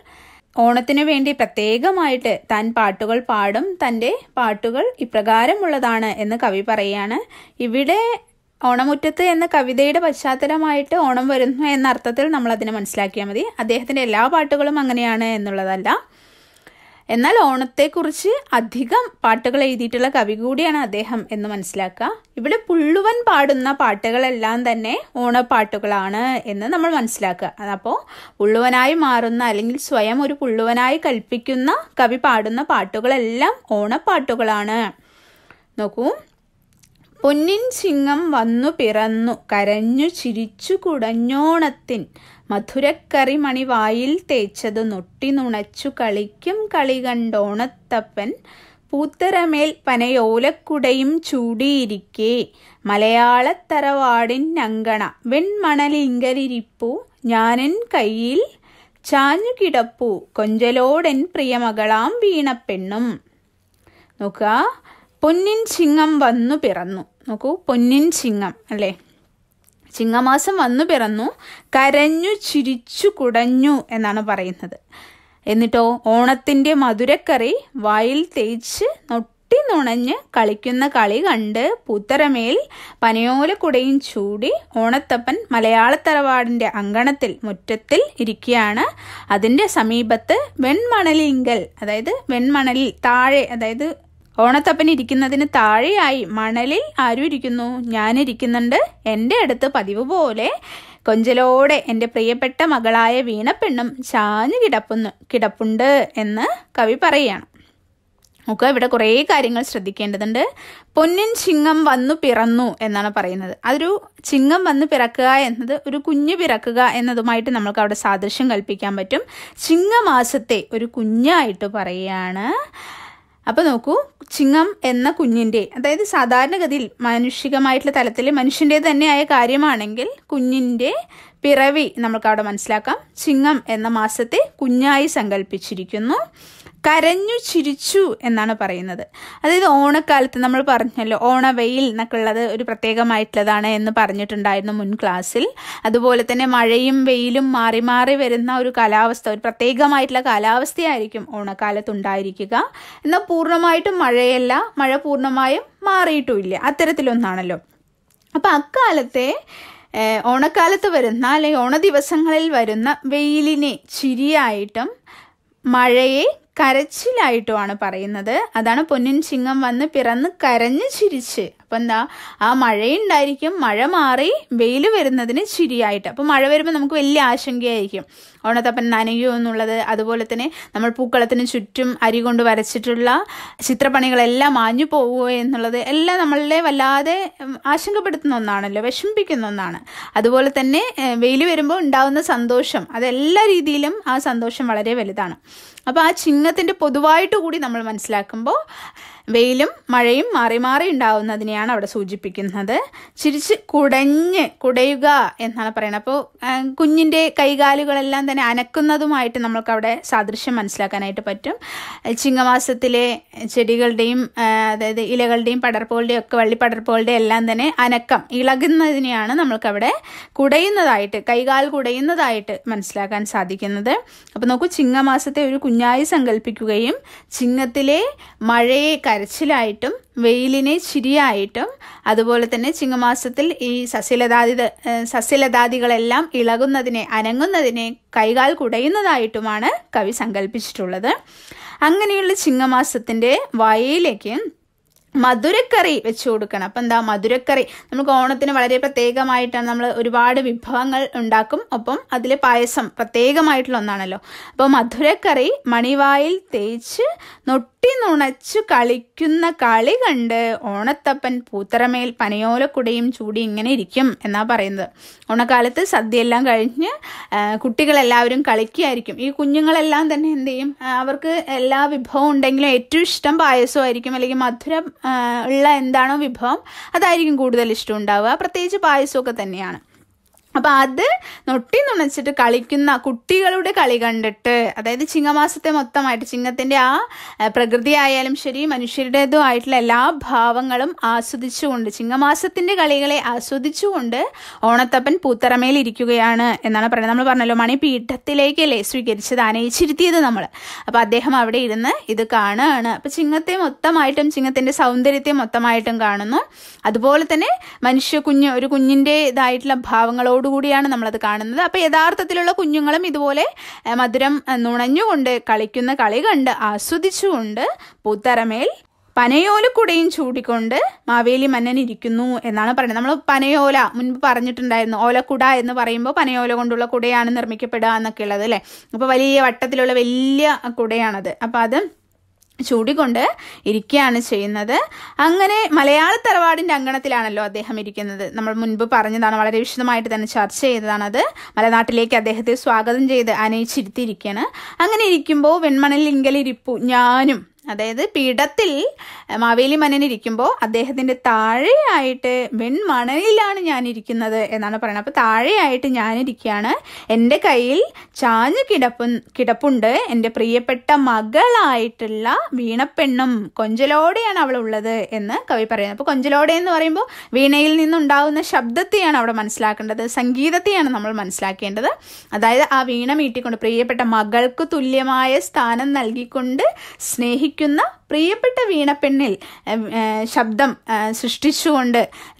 ഓണത്തിന് വേണ്ടി പ്രത്യേകമായിട്ട് താൻ പാട്ടുകൾ പാടും തൻ്റെ പാട്ടുകൾ ഇപ്രകാരമുള്ളതാണ് എന്ന് കവി പറയുകയാണ് ഇവിടെ ഓണമുറ്റത്ത് എന്ന കവിതയുടെ പശ്ചാത്തലമായിട്ട് ഓണം വരുന്നു എന്ന അർത്ഥത്തിൽ നമ്മൾ അതിനെ മനസ്സിലാക്കിയാൽ മതി അദ്ദേഹത്തിൻ്റെ എല്ലാ പാട്ടുകളും അങ്ങനെയാണ് എന്നുള്ളതല്ല എന്നാൽ ഓണത്തെക്കുറിച്ച് അധികം പാട്ടുകൾ എഴുതിയിട്ടുള്ള കവി കൂടിയാണ് അദ്ദേഹം എന്ന് മനസ്സിലാക്കുക ഇവിടെ പുള്ളുവൻ പാടുന്ന പാട്ടുകളെല്ലാം തന്നെ ഓണപ്പാട്ടുകളാണ് എന്ന് നമ്മൾ മനസ്സിലാക്കുക അപ്പോൾ പുള്ളുവനായി മാറുന്ന അല്ലെങ്കിൽ സ്വയം ഒരു പുള്ളുവനായി കൽപ്പിക്കുന്ന കവി പാടുന്ന പാട്ടുകളെല്ലാം ഓണപ്പാട്ടുകളാണ് നോക്കൂ പൊന്നിൻ ചിങ്ങം വന്നു പിറന്നു കരഞ്ഞു ചിരിച്ചു കുടഞ്ഞോണത്തിൻ മധുരക്കറി മണി വായിൽ തേച്ചത് നൊട്ടി നുണച്ചു കളിക്കും കളി കണ്ടോണത്തപ്പൻ പൂത്തരമേൽ പനയോലക്കുടയും ചൂടിയിരിക്കെ മലയാളത്തറവാടിൻ അങ്കണ വെൺമണലിങ്കലിരിപ്പൂ ഞാനൻ കയ്യിൽ ചാഞ്ഞു കിടപ്പു കൊഞ്ചലോടൻ പ്രിയമകളാം പെണ്ണും നോക്കുക പൊന്നിൻ ചിങ്ങം വന്നു പിറന്നു നോക്കൂ പൊന്നിൻ ചിങ്ങം അല്ലേ ചിങ്ങമാസം വന്നു പിറന്നു കരഞ്ഞു ചിരിച്ചു കുടഞ്ഞു എന്നാണ് പറയുന്നത് എന്നിട്ടോ ഓണത്തിൻ്റെ മധുരക്കറി വായിൽ തേച്ച് നൊട്ടി നുണഞ്ഞ് കളിക്കുന്ന കളി കണ്ട് പൂത്തരമേൽ കുടയും ചൂടി ഓണത്തപ്പൻ മലയാളത്തറവാടിൻ്റെ അങ്കണത്തിൽ മുറ്റത്തിൽ ഇരിക്കുകയാണ് അതിൻ്റെ സമീപത്ത് വെൺമണലിങ്കൽ അതായത് വെൺമണലിൽ താഴെ അതായത് ഓണത്തപ്പൻ ഇരിക്കുന്നതിന് താഴെയായി മണലിൽ ഇരിക്കുന്നു ഞാനിരിക്കുന്നുണ്ട് എൻ്റെ അടുത്ത് പതിവ് പോലെ കൊഞ്ചലോടെ എൻ്റെ പ്രിയപ്പെട്ട മകളായ വീണപ്പെണ്ണും ചാഞ്ഞു കിടപ്പുന്നു കിടപ്പുണ്ട് എന്ന് കവി പറയുകയാണ് നമുക്ക് ഇവിടെ കുറേ കാര്യങ്ങൾ ശ്രദ്ധിക്കേണ്ടതുണ്ട് പൊന്നിൻ ചിങ്ങം വന്നു പിറന്നു എന്നാണ് പറയുന്നത് അതൊരു ചിങ്ങം വന്ന് പിറക്കുക എന്നത് ഒരു കുഞ്ഞ് പിറക്കുക എന്നതുമായിട്ട് നമ്മൾക്ക് അവിടെ സാദൃശ്യം കൽപ്പിക്കാൻ പറ്റും ചിങ്ങമാസത്തെ ഒരു കുഞ്ഞായിട്ട് പറയുകയാണ് അപ്പോൾ നോക്കൂ ചിങ്ങം എന്ന കുഞ്ഞിൻ്റെ അതായത് സാധാരണഗതിയിൽ മാനുഷികമായിട്ടുള്ള തലത്തിൽ മനുഷ്യൻ്റെ തന്നെയായ കാര്യമാണെങ്കിൽ കുഞ്ഞിൻ്റെ പിറവി നമുക്കവിടെ മനസ്സിലാക്കാം ചിങ്ങം എന്ന മാസത്തെ കുഞ്ഞായി സങ്കല്പിച്ചിരിക്കുന്നു കരഞ്ഞു ചിരിച്ചു എന്നാണ് പറയുന്നത് അതായത് ഓണക്കാലത്ത് നമ്മൾ പറഞ്ഞല്ലോ ഓണവെയിൽ എന്നൊക്കെ ഉള്ളത് ഒരു പ്രത്യേകമായിട്ടുള്ളതാണ് എന്ന് പറഞ്ഞിട്ടുണ്ടായിരുന്നു മുൻ ക്ലാസ്സിൽ അതുപോലെ തന്നെ മഴയും വെയിലും മാറി മാറി വരുന്ന ഒരു കാലാവസ്ഥ ഒരു പ്രത്യേകമായിട്ടുള്ള കാലാവസ്ഥയായിരിക്കും ഓണക്കാലത്ത് ഉണ്ടായിരിക്കുക എന്നാൽ പൂർണ്ണമായിട്ടും മഴയല്ല മഴ പൂർണ്ണമായും മാറിയിട്ടുമില്ല അത്തരത്തിലൊന്നാണല്ലോ അപ്പൊ അക്കാലത്തെ ഓണക്കാലത്ത് വരുന്ന അല്ലെങ്കിൽ ഓണ ദിവസങ്ങളിൽ വരുന്ന വെയിലിനെ ചിരിയായിട്ടും മഴയെ കരച്ചിലായിട്ടുമാണ് പറയുന്നത് അതാണ് പൊന്നിൻ ചിങ്ങം വന്ന് പിറന്ന് കരഞ്ഞ് ചിരിച്ച് അപ്പൊ എന്താ ആ മഴയുണ്ടായിരിക്കും മഴ മാറി വെയിൽ വരുന്നതിന് ചിരിയായിട്ട് അപ്പൊ മഴ വരുമ്പോൾ നമുക്ക് വലിയ ആശങ്കയായിരിക്കും ഓണത്തപ്പൻ നനയോ എന്നുള്ളത് അതുപോലെ തന്നെ നമ്മൾ പൂക്കളത്തിന് ചുറ്റും അരി കൊണ്ട് വരച്ചിട്ടുള്ള ചിത്രപ്പണികളെല്ലാം മാഞ്ഞു പോവുകയോ എന്നുള്ളത് എല്ലാം നമ്മളെ വല്ലാതെ ആശങ്കപ്പെടുത്തുന്ന ഒന്നാണല്ലോ വിഷമിപ്പിക്കുന്ന ഒന്നാണ് അതുപോലെ തന്നെ വെയിൽ വരുമ്പോൾ ഉണ്ടാകുന്ന സന്തോഷം അതെല്ലാ രീതിയിലും ആ സന്തോഷം വളരെ വലുതാണ് അപ്പോൾ ആ ചിഹ്നത്തിൻ്റെ പൊതുവായിട്ട് കൂടി നമ്മൾ മനസ്സിലാക്കുമ്പോൾ വെയിലും മഴയും മാറി മാറി ഉണ്ടാവുന്നതിനെയാണ് അവിടെ സൂചിപ്പിക്കുന്നത് ചിരിച്ച് കുടഞ്ഞ് കുടയുക എന്നാണ് പറയുന്നത് അപ്പോൾ കുഞ്ഞിൻ്റെ കൈകാലുകളെല്ലാം തന്നെ അനക്കുന്നതുമായിട്ട് നമ്മൾക്കവിടെ സാദൃശ്യം മനസ്സിലാക്കാനായിട്ട് പറ്റും ചിങ്ങമാസത്തിലെ ചെടികളുടെയും അതായത് ഇലകളുടെയും പടർപ്പുകളുടെയും ഒക്കെ വള്ളിപ്പടർപ്പുകളുടെ എല്ലാം തന്നെ അനക്കം ഇളകുന്നതിനെയാണ് നമ്മൾക്കവിടെ കുടയുന്നതായിട്ട് കൈകാൽ കുടയുന്നതായിട്ട് മനസ്സിലാക്കാൻ സാധിക്കുന്നത് അപ്പോൾ നോക്കൂ ചിങ്ങമാസത്തെ ഒരു കുഞ്ഞായി സങ്കല്പിക്കുകയും ചിങ്ങത്തിലെ മഴയെ കരച്ചിലായിട്ടും വെയിലിനെ ചിരിയായിട്ടും അതുപോലെ തന്നെ ചിങ്ങമാസത്തിൽ ഈ സസ്യലതാതി സസ്യലതാദികളെല്ലാം ഇളകുന്നതിനെ അനങ്ങുന്നതിനെ കൈകാൽ കുടയുന്നതായിട്ടുമാണ് കവി സങ്കല്പിച്ചിട്ടുള്ളത് അങ്ങനെയുള്ള ചിങ്ങമാസത്തിൻ്റെ വായയിലേക്ക് മധുരക്കറി വെച്ചു കൊടുക്കണം അപ്പം എന്താ മധുരക്കറി നമുക്ക് ഓണത്തിന് വളരെ പ്രത്യേകമായിട്ടാണ് നമ്മൾ ഒരുപാട് വിഭവങ്ങൾ ഉണ്ടാക്കും ഒപ്പം അതിൽ പായസം പ്രത്യേകമായിട്ടുള്ള ഒന്നാണല്ലോ അപ്പോൾ മധുരക്കറി മണിവായിൽ തേച്ച് നൊട്ടി നുണച്ചു കളിക്കുന്ന കളി കണ്ട് ഓണത്തപ്പൻ പൂത്തറമേൽ പനയോലക്കുടയും ചൂടി ഇങ്ങനെ ഇരിക്കും എന്നാ പറയുന്നത് ഓണക്കാലത്ത് സദ്യയെല്ലാം കഴിഞ്ഞ് കുട്ടികളെല്ലാവരും കളിക്കുകയായിരിക്കും ഈ കുഞ്ഞുങ്ങളെല്ലാം തന്നെ എന്ത് ചെയ്യും അവർക്ക് എല്ലാ വിഭവം ഉണ്ടെങ്കിലും ഏറ്റവും ഇഷ്ടം പായസമായിരിക്കും അല്ലെങ്കിൽ മധുരം ഉള്ള എന്താണോ വിഭവം അതായിരിക്കും കൂടുതൽ ഇഷ്ടം ഉണ്ടാവുക പ്രത്യേകിച്ച് പായസമൊക്കെ തന്നെയാണ് അപ്പൊ അത് നൊട്ടി നുണച്ചിട്ട് കളിക്കുന്ന കുട്ടികളുടെ കളി കണ്ടിട്ട് അതായത് ചിങ്ങമാസത്തെ മൊത്തമായിട്ട് ചിങ്ങത്തിന്റെ ആ പ്രകൃതി ആയാലും ശരി മനുഷ്യരുടേതും ആയിട്ടുള്ള എല്ലാ ഭാവങ്ങളും ആസ്വദിച്ചുകൊണ്ട് ചിങ്ങമാസത്തിന്റെ കളികളെ ആസ്വദിച്ചുകൊണ്ട് ഓണത്തപ്പൻ പൂത്തറമയിൽ ഇരിക്കുകയാണ് എന്നാണ് പറയുന്നത് നമ്മൾ പറഞ്ഞല്ലോ മണി പീഠത്തിലേക്കല്ലേ സ്വീകരിച്ചത് അനയിച്ചിരുത്തിയത് നമ്മൾ അപ്പോൾ അദ്ദേഹം അവിടെ ഇരുന്ന് ഇത് കാണുകയാണ് അപ്പോൾ ചിങ്ങത്തെ മൊത്തമായിട്ടും ചിങ്ങത്തിന്റെ സൗന്ദര്യത്തെ മൊത്തമായിട്ടും കാണുന്നു അതുപോലെ തന്നെ മനുഷ്യ കുഞ്ഞ് ഒരു കുഞ്ഞിൻ്റെ ഇതായിട്ടുള്ള ഭാവങ്ങളോട് കൂടിയാണ് നമ്മളത് കാണുന്നത് അപ്പോൾ യഥാർത്ഥത്തിലുള്ള കുഞ്ഞുങ്ങളും ഇതുപോലെ മധുരം നുണഞ്ഞുകൊണ്ട് കളിക്കുന്ന കളി കണ്ട് ആസ്വദിച്ചുകൊണ്ട് പൂത്തറമേൽ പനയോലക്കുടയും ചൂടിക്കൊണ്ട് മാവേലി മന്നൻ ഇരിക്കുന്നു എന്നാണ് പറയുന്നത് നമ്മൾ പനയോല മുൻപ് പറഞ്ഞിട്ടുണ്ടായിരുന്നു ഓലക്കുട എന്ന് പറയുമ്പോൾ പനയോല കൊണ്ടുള്ള കുടയാണ് നിർമ്മിക്കപ്പെടുക എന്നൊക്കെ ഉള്ളത് അല്ലേ അപ്പോൾ വലിയ വട്ടത്തിലുള്ള വലിയ കുടയാണത് അപ്പോൾ അത് ചൂടിക്കൊണ്ട് ഇരിക്കുകയാണ് ചെയ്യുന്നത് അങ്ങനെ മലയാള തറവാടിൻ്റെ അങ്കണത്തിലാണല്ലോ അദ്ദേഹം ഇരിക്കുന്നത് നമ്മൾ മുൻപ് പറഞ്ഞതാണ് വളരെ വിശദമായിട്ട് തന്നെ ചർച്ച ചെയ്തതാണത് മലനാട്ടിലേക്ക് അദ്ദേഹത്തെ സ്വാഗതം ചെയ്ത് അനയിച്ചിരുത്തിയിരിക്കുകയാണ് അങ്ങനെ ഇരിക്കുമ്പോൾ വെൺമണലിങ്കലിരിപ്പു ഞാനും അതായത് പീഠത്തിൽ മാവേലി മനൻ ഇരിക്കുമ്പോൾ അദ്ദേഹത്തിൻ്റെ താഴെയായിട്ട് വെൺമണലിലാണ് ഞാനിരിക്കുന്നത് എന്നാണ് പറയുന്നത് അപ്പോൾ താഴെയായിട്ട് ഞാനിരിക്കുകയാണ് എൻ്റെ കയ്യിൽ ചാഞ്ഞു കിടപ്പ് കിടപ്പുണ്ട് എൻ്റെ പ്രിയപ്പെട്ട മകളായിട്ടുള്ള വീണപ്പെണ്ണും കൊഞ്ചലോടെയാണ് അവളുള്ളത് എന്ന് കവി പറയുന്നത് അപ്പോൾ കൊഞ്ചലോടെ എന്ന് പറയുമ്പോൾ വീണയിൽ നിന്നുണ്ടാകുന്ന ശബ്ദത്തെയാണ് അവിടെ മനസ്സിലാക്കേണ്ടത് സംഗീതത്തെയാണ് നമ്മൾ മനസ്സിലാക്കേണ്ടത് അതായത് ആ വീണ മീട്ടിക്കൊണ്ട് പ്രിയപ്പെട്ട മകൾക്ക് തുല്യമായ സ്ഥാനം നൽകിക്കൊണ്ട് സ്നേഹി ഇരിക്കുന്ന പ്രിയപ്പെട്ട വീണപ്പെണ്ണിൽ ശബ്ദം സൃഷ്ടിച്ചുകൊണ്ട്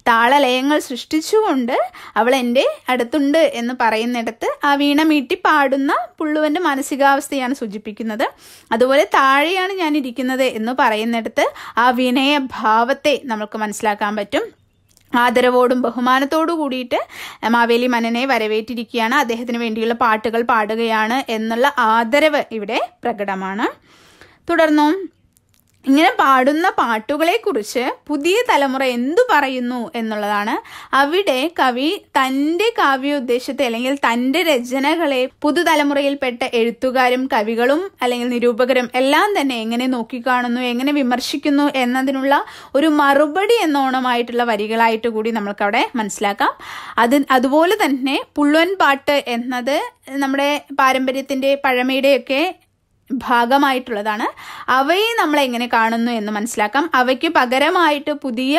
താളലയങ്ങൾ സൃഷ്ടിച്ചുകൊണ്ട് അവൾ എൻ്റെ അടുത്തുണ്ട് എന്ന് പറയുന്നിടത്ത് ആ വീണ മീട്ടി പാടുന്ന പുള്ളുവൻ്റെ മാനസികാവസ്ഥയാണ് സൂചിപ്പിക്കുന്നത് അതുപോലെ താഴെയാണ് ഞാൻ ഇരിക്കുന്നത് എന്ന് പറയുന്നിടത്ത് ആ വിനയ ഭാവത്തെ നമുക്ക് മനസ്സിലാക്കാൻ പറ്റും ആദരവോടും ബഹുമാനത്തോടു കൂടിയിട്ട് മാവേലി മനനെ വരവേറ്റിരിക്കുകയാണ് അദ്ദേഹത്തിന് വേണ്ടിയുള്ള പാട്ടുകൾ പാടുകയാണ് എന്നുള്ള ആദരവ് ഇവിടെ പ്രകടമാണ് തുടർന്നു ഇങ്ങനെ പാടുന്ന പാട്ടുകളെ കുറിച്ച് പുതിയ തലമുറ എന്തു പറയുന്നു എന്നുള്ളതാണ് അവിടെ കവി തൻ്റെ ഉദ്ദേശത്തെ അല്ലെങ്കിൽ തൻ്റെ രചനകളെ പുതുതലമുറയിൽപ്പെട്ട എഴുത്തുകാരും കവികളും അല്ലെങ്കിൽ നിരൂപകരും എല്ലാം തന്നെ എങ്ങനെ നോക്കിക്കാണുന്നു എങ്ങനെ വിമർശിക്കുന്നു എന്നതിനുള്ള ഒരു മറുപടി ഓണമായിട്ടുള്ള വരികളായിട്ട് കൂടി നമ്മൾക്കവിടെ മനസ്സിലാക്കാം അത് അതുപോലെ തന്നെ പുള്ളുവൻ പാട്ട് എന്നത് നമ്മുടെ പാരമ്പര്യത്തിൻ്റെ പഴമയുടെയൊക്കെ ഭാഗമായിട്ടുള്ളതാണ് അവയെ നമ്മൾ എങ്ങനെ കാണുന്നു എന്ന് മനസ്സിലാക്കാം അവയ്ക്ക് പകരമായിട്ട് പുതിയ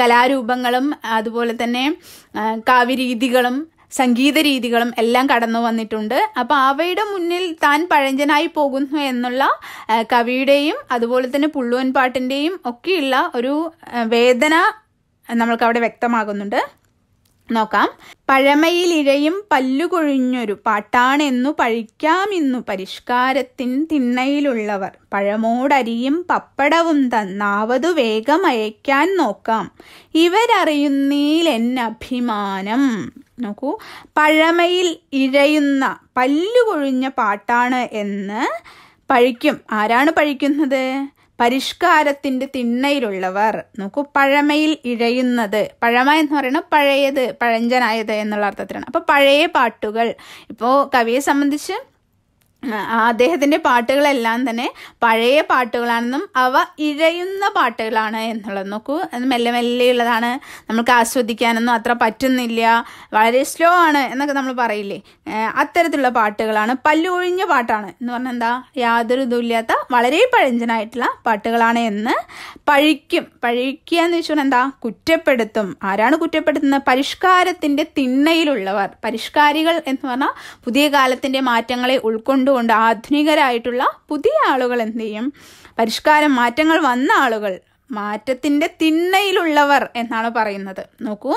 കലാരൂപങ്ങളും അതുപോലെ തന്നെ കാവ്യരീതികളും സംഗീത രീതികളും എല്ലാം കടന്നു വന്നിട്ടുണ്ട് അപ്പോൾ അവയുടെ മുന്നിൽ താൻ പഴഞ്ചനായി പോകുന്നു എന്നുള്ള കവിയുടെയും അതുപോലെ തന്നെ പുള്ളുവൻ പാട്ടിൻ്റെയും ഒക്കെയുള്ള ഒരു വേദന നമ്മൾക്ക് അവിടെ വ്യക്തമാകുന്നുണ്ട് നോക്കാം പഴമയിലിഴയും പല്ലുകൊഴിഞ്ഞൊരു പാട്ടാണെന്നു പഴിക്കാമെന്നു പരിഷ്കാരത്തിൻ തിണ്ണയിലുള്ളവർ പഴമോടരിയും പപ്പടവും തന്നാവതു വേഗം അയക്കാൻ നോക്കാം ഇവരറിയുന്നീലെന്നഭിമാനം നോക്കൂ പഴമയിൽ ഇഴയുന്ന പല്ലുകൊഴിഞ്ഞ പാട്ടാണ് എന്ന് പഴിക്കും ആരാണ് പഴിക്കുന്നത് പരിഷ്കാരത്തിൻ്റെ തിണ്ണയിലുള്ളവർ നോക്കൂ പഴമയിൽ ഇഴയുന്നത് പഴമ എന്ന് പറയുന്നത് പഴയത് പഴഞ്ചനായത് എന്നുള്ള അർത്ഥത്തിലാണ് അപ്പോൾ പഴയ പാട്ടുകൾ ഇപ്പോൾ കവിയെ സംബന്ധിച്ച് അദ്ദേഹത്തിൻ്റെ പാട്ടുകളെല്ലാം തന്നെ പഴയ പാട്ടുകളാണെന്നും അവ ഇഴയുന്ന പാട്ടുകളാണ് എന്നുള്ളത് നോക്കൂ അത് മെല്ലെ മെല്ലെയുള്ളതാണ് നമുക്ക് ആസ്വദിക്കാനൊന്നും അത്ര പറ്റുന്നില്ല വളരെ സ്ലോ ആണ് എന്നൊക്കെ നമ്മൾ പറയില്ലേ അത്തരത്തിലുള്ള പാട്ടുകളാണ് പല്ലൊഴിഞ്ഞ പാട്ടാണ് എന്ന് പറഞ്ഞാൽ എന്താ യാതൊരു ഇതുമില്ലാത്ത വളരെ പഴഞ്ചനായിട്ടുള്ള പാട്ടുകളാണ് എന്ന് പഴിക്കും പഴിക്കുക എന്ന് വെച്ചാൽ എന്താ കുറ്റപ്പെടുത്തും ആരാണ് കുറ്റപ്പെടുത്തുന്നത് പരിഷ്കാരത്തിൻ്റെ തിണ്ണയിലുള്ളവർ പരിഷ്കാരികൾ എന്ന് പറഞ്ഞാൽ പുതിയ കാലത്തിൻ്റെ മാറ്റങ്ങളെ ഉൾക്കൊണ്ടു അതുകൊണ്ട് ആധുനികരായിട്ടുള്ള പുതിയ ആളുകൾ എന്ത് ചെയ്യും പരിഷ്കാരം മാറ്റങ്ങൾ വന്ന ആളുകൾ മാറ്റത്തിൻ്റെ തിണ്ണയിലുള്ളവർ എന്നാണ് പറയുന്നത് നോക്കൂ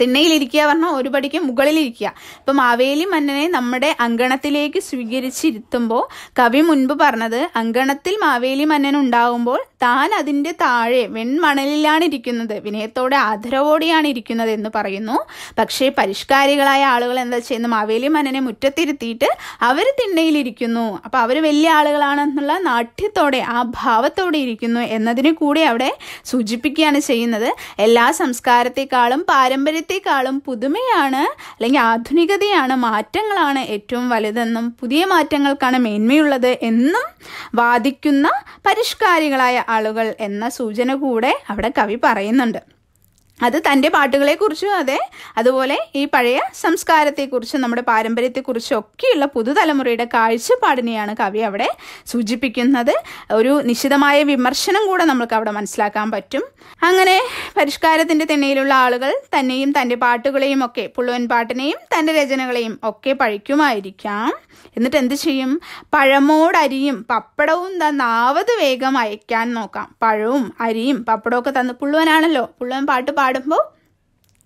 തിണ്ണയിലിരിക്കുക പറഞ്ഞാൽ ഒരു പടിക്ക് മുകളിലിരിക്കുക ഇപ്പം മാവേലി മന്നനെ നമ്മുടെ അങ്കണത്തിലേക്ക് സ്വീകരിച്ചിരുത്തുമ്പോൾ കവി മുൻപ് പറഞ്ഞത് അങ്കണത്തിൽ മാവേലി മന്നൻ ഉണ്ടാകുമ്പോൾ താൻ അതിൻ്റെ താഴെ വെൺമണലിലാണ് ഇരിക്കുന്നത് വിനയത്തോടെ ആദരവോടെയാണ് ഇരിക്കുന്നത് എന്ന് പറയുന്നു പക്ഷേ പരിഷ്കാരികളായ ആളുകൾ എന്താ ചെയ്യുന്നു മാവേലി മനനെ മുറ്റത്തിരുത്തിയിട്ട് അവർ തിണ്ണയിലിരിക്കുന്നു അപ്പോൾ അവർ വലിയ ആളുകളാണെന്നുള്ള നാട്യത്തോടെ ആ ഭാവത്തോടെ ഇരിക്കുന്നു എന്നതിനെ കൂടി അവിടെ സൂചിപ്പിക്കുകയാണ് ചെയ്യുന്നത് എല്ലാ സംസ്കാരത്തെക്കാളും പാരമ്പര്യത്തെക്കാളും പുതുമയാണ് അല്ലെങ്കിൽ ആധുനികതയാണ് മാറ്റങ്ങളാണ് ഏറ്റവും വലുതെന്നും പുതിയ മാറ്റങ്ങൾക്കാണ് മേന്മയുള്ളത് എന്നും വാദിക്കുന്ന പരിഷ്കാരികളായ ആളുകൾ എന്ന സൂചന കൂടെ അവിടെ കവി പറയുന്നുണ്ട് അത് തൻ്റെ പാട്ടുകളെക്കുറിച്ചും അതെ അതുപോലെ ഈ പഴയ സംസ്കാരത്തെക്കുറിച്ചും നമ്മുടെ പാരമ്പര്യത്തെക്കുറിച്ചും ഒക്കെയുള്ള പുതുതലമുറയുടെ കാഴ്ചപ്പാടിനെയാണ് കവി അവിടെ സൂചിപ്പിക്കുന്നത് ഒരു നിശിതമായ വിമർശനം കൂടെ നമ്മൾക്ക് അവിടെ മനസ്സിലാക്കാൻ പറ്റും അങ്ങനെ പരിഷ്കാരത്തിൻ്റെ തെണ്ണയിലുള്ള ആളുകൾ തന്നെയും തൻ്റെ പാട്ടുകളെയും ഒക്കെ പുള്ളുവൻ പാട്ടിനെയും തൻ്റെ രചനകളെയും ഒക്കെ പഴിക്കുമായിരിക്കാം എന്നിട്ട് എന്ത് ചെയ്യും പഴമോടരിയും പപ്പടവും തന്നാവത് വേഗം അയക്കാൻ നോക്കാം പഴവും അരിയും പപ്പടവും ഒക്കെ തന്ന് പുള്ളുവനാണല്ലോ പുള്ളുവൻ പാട്ട് ஆடும்போது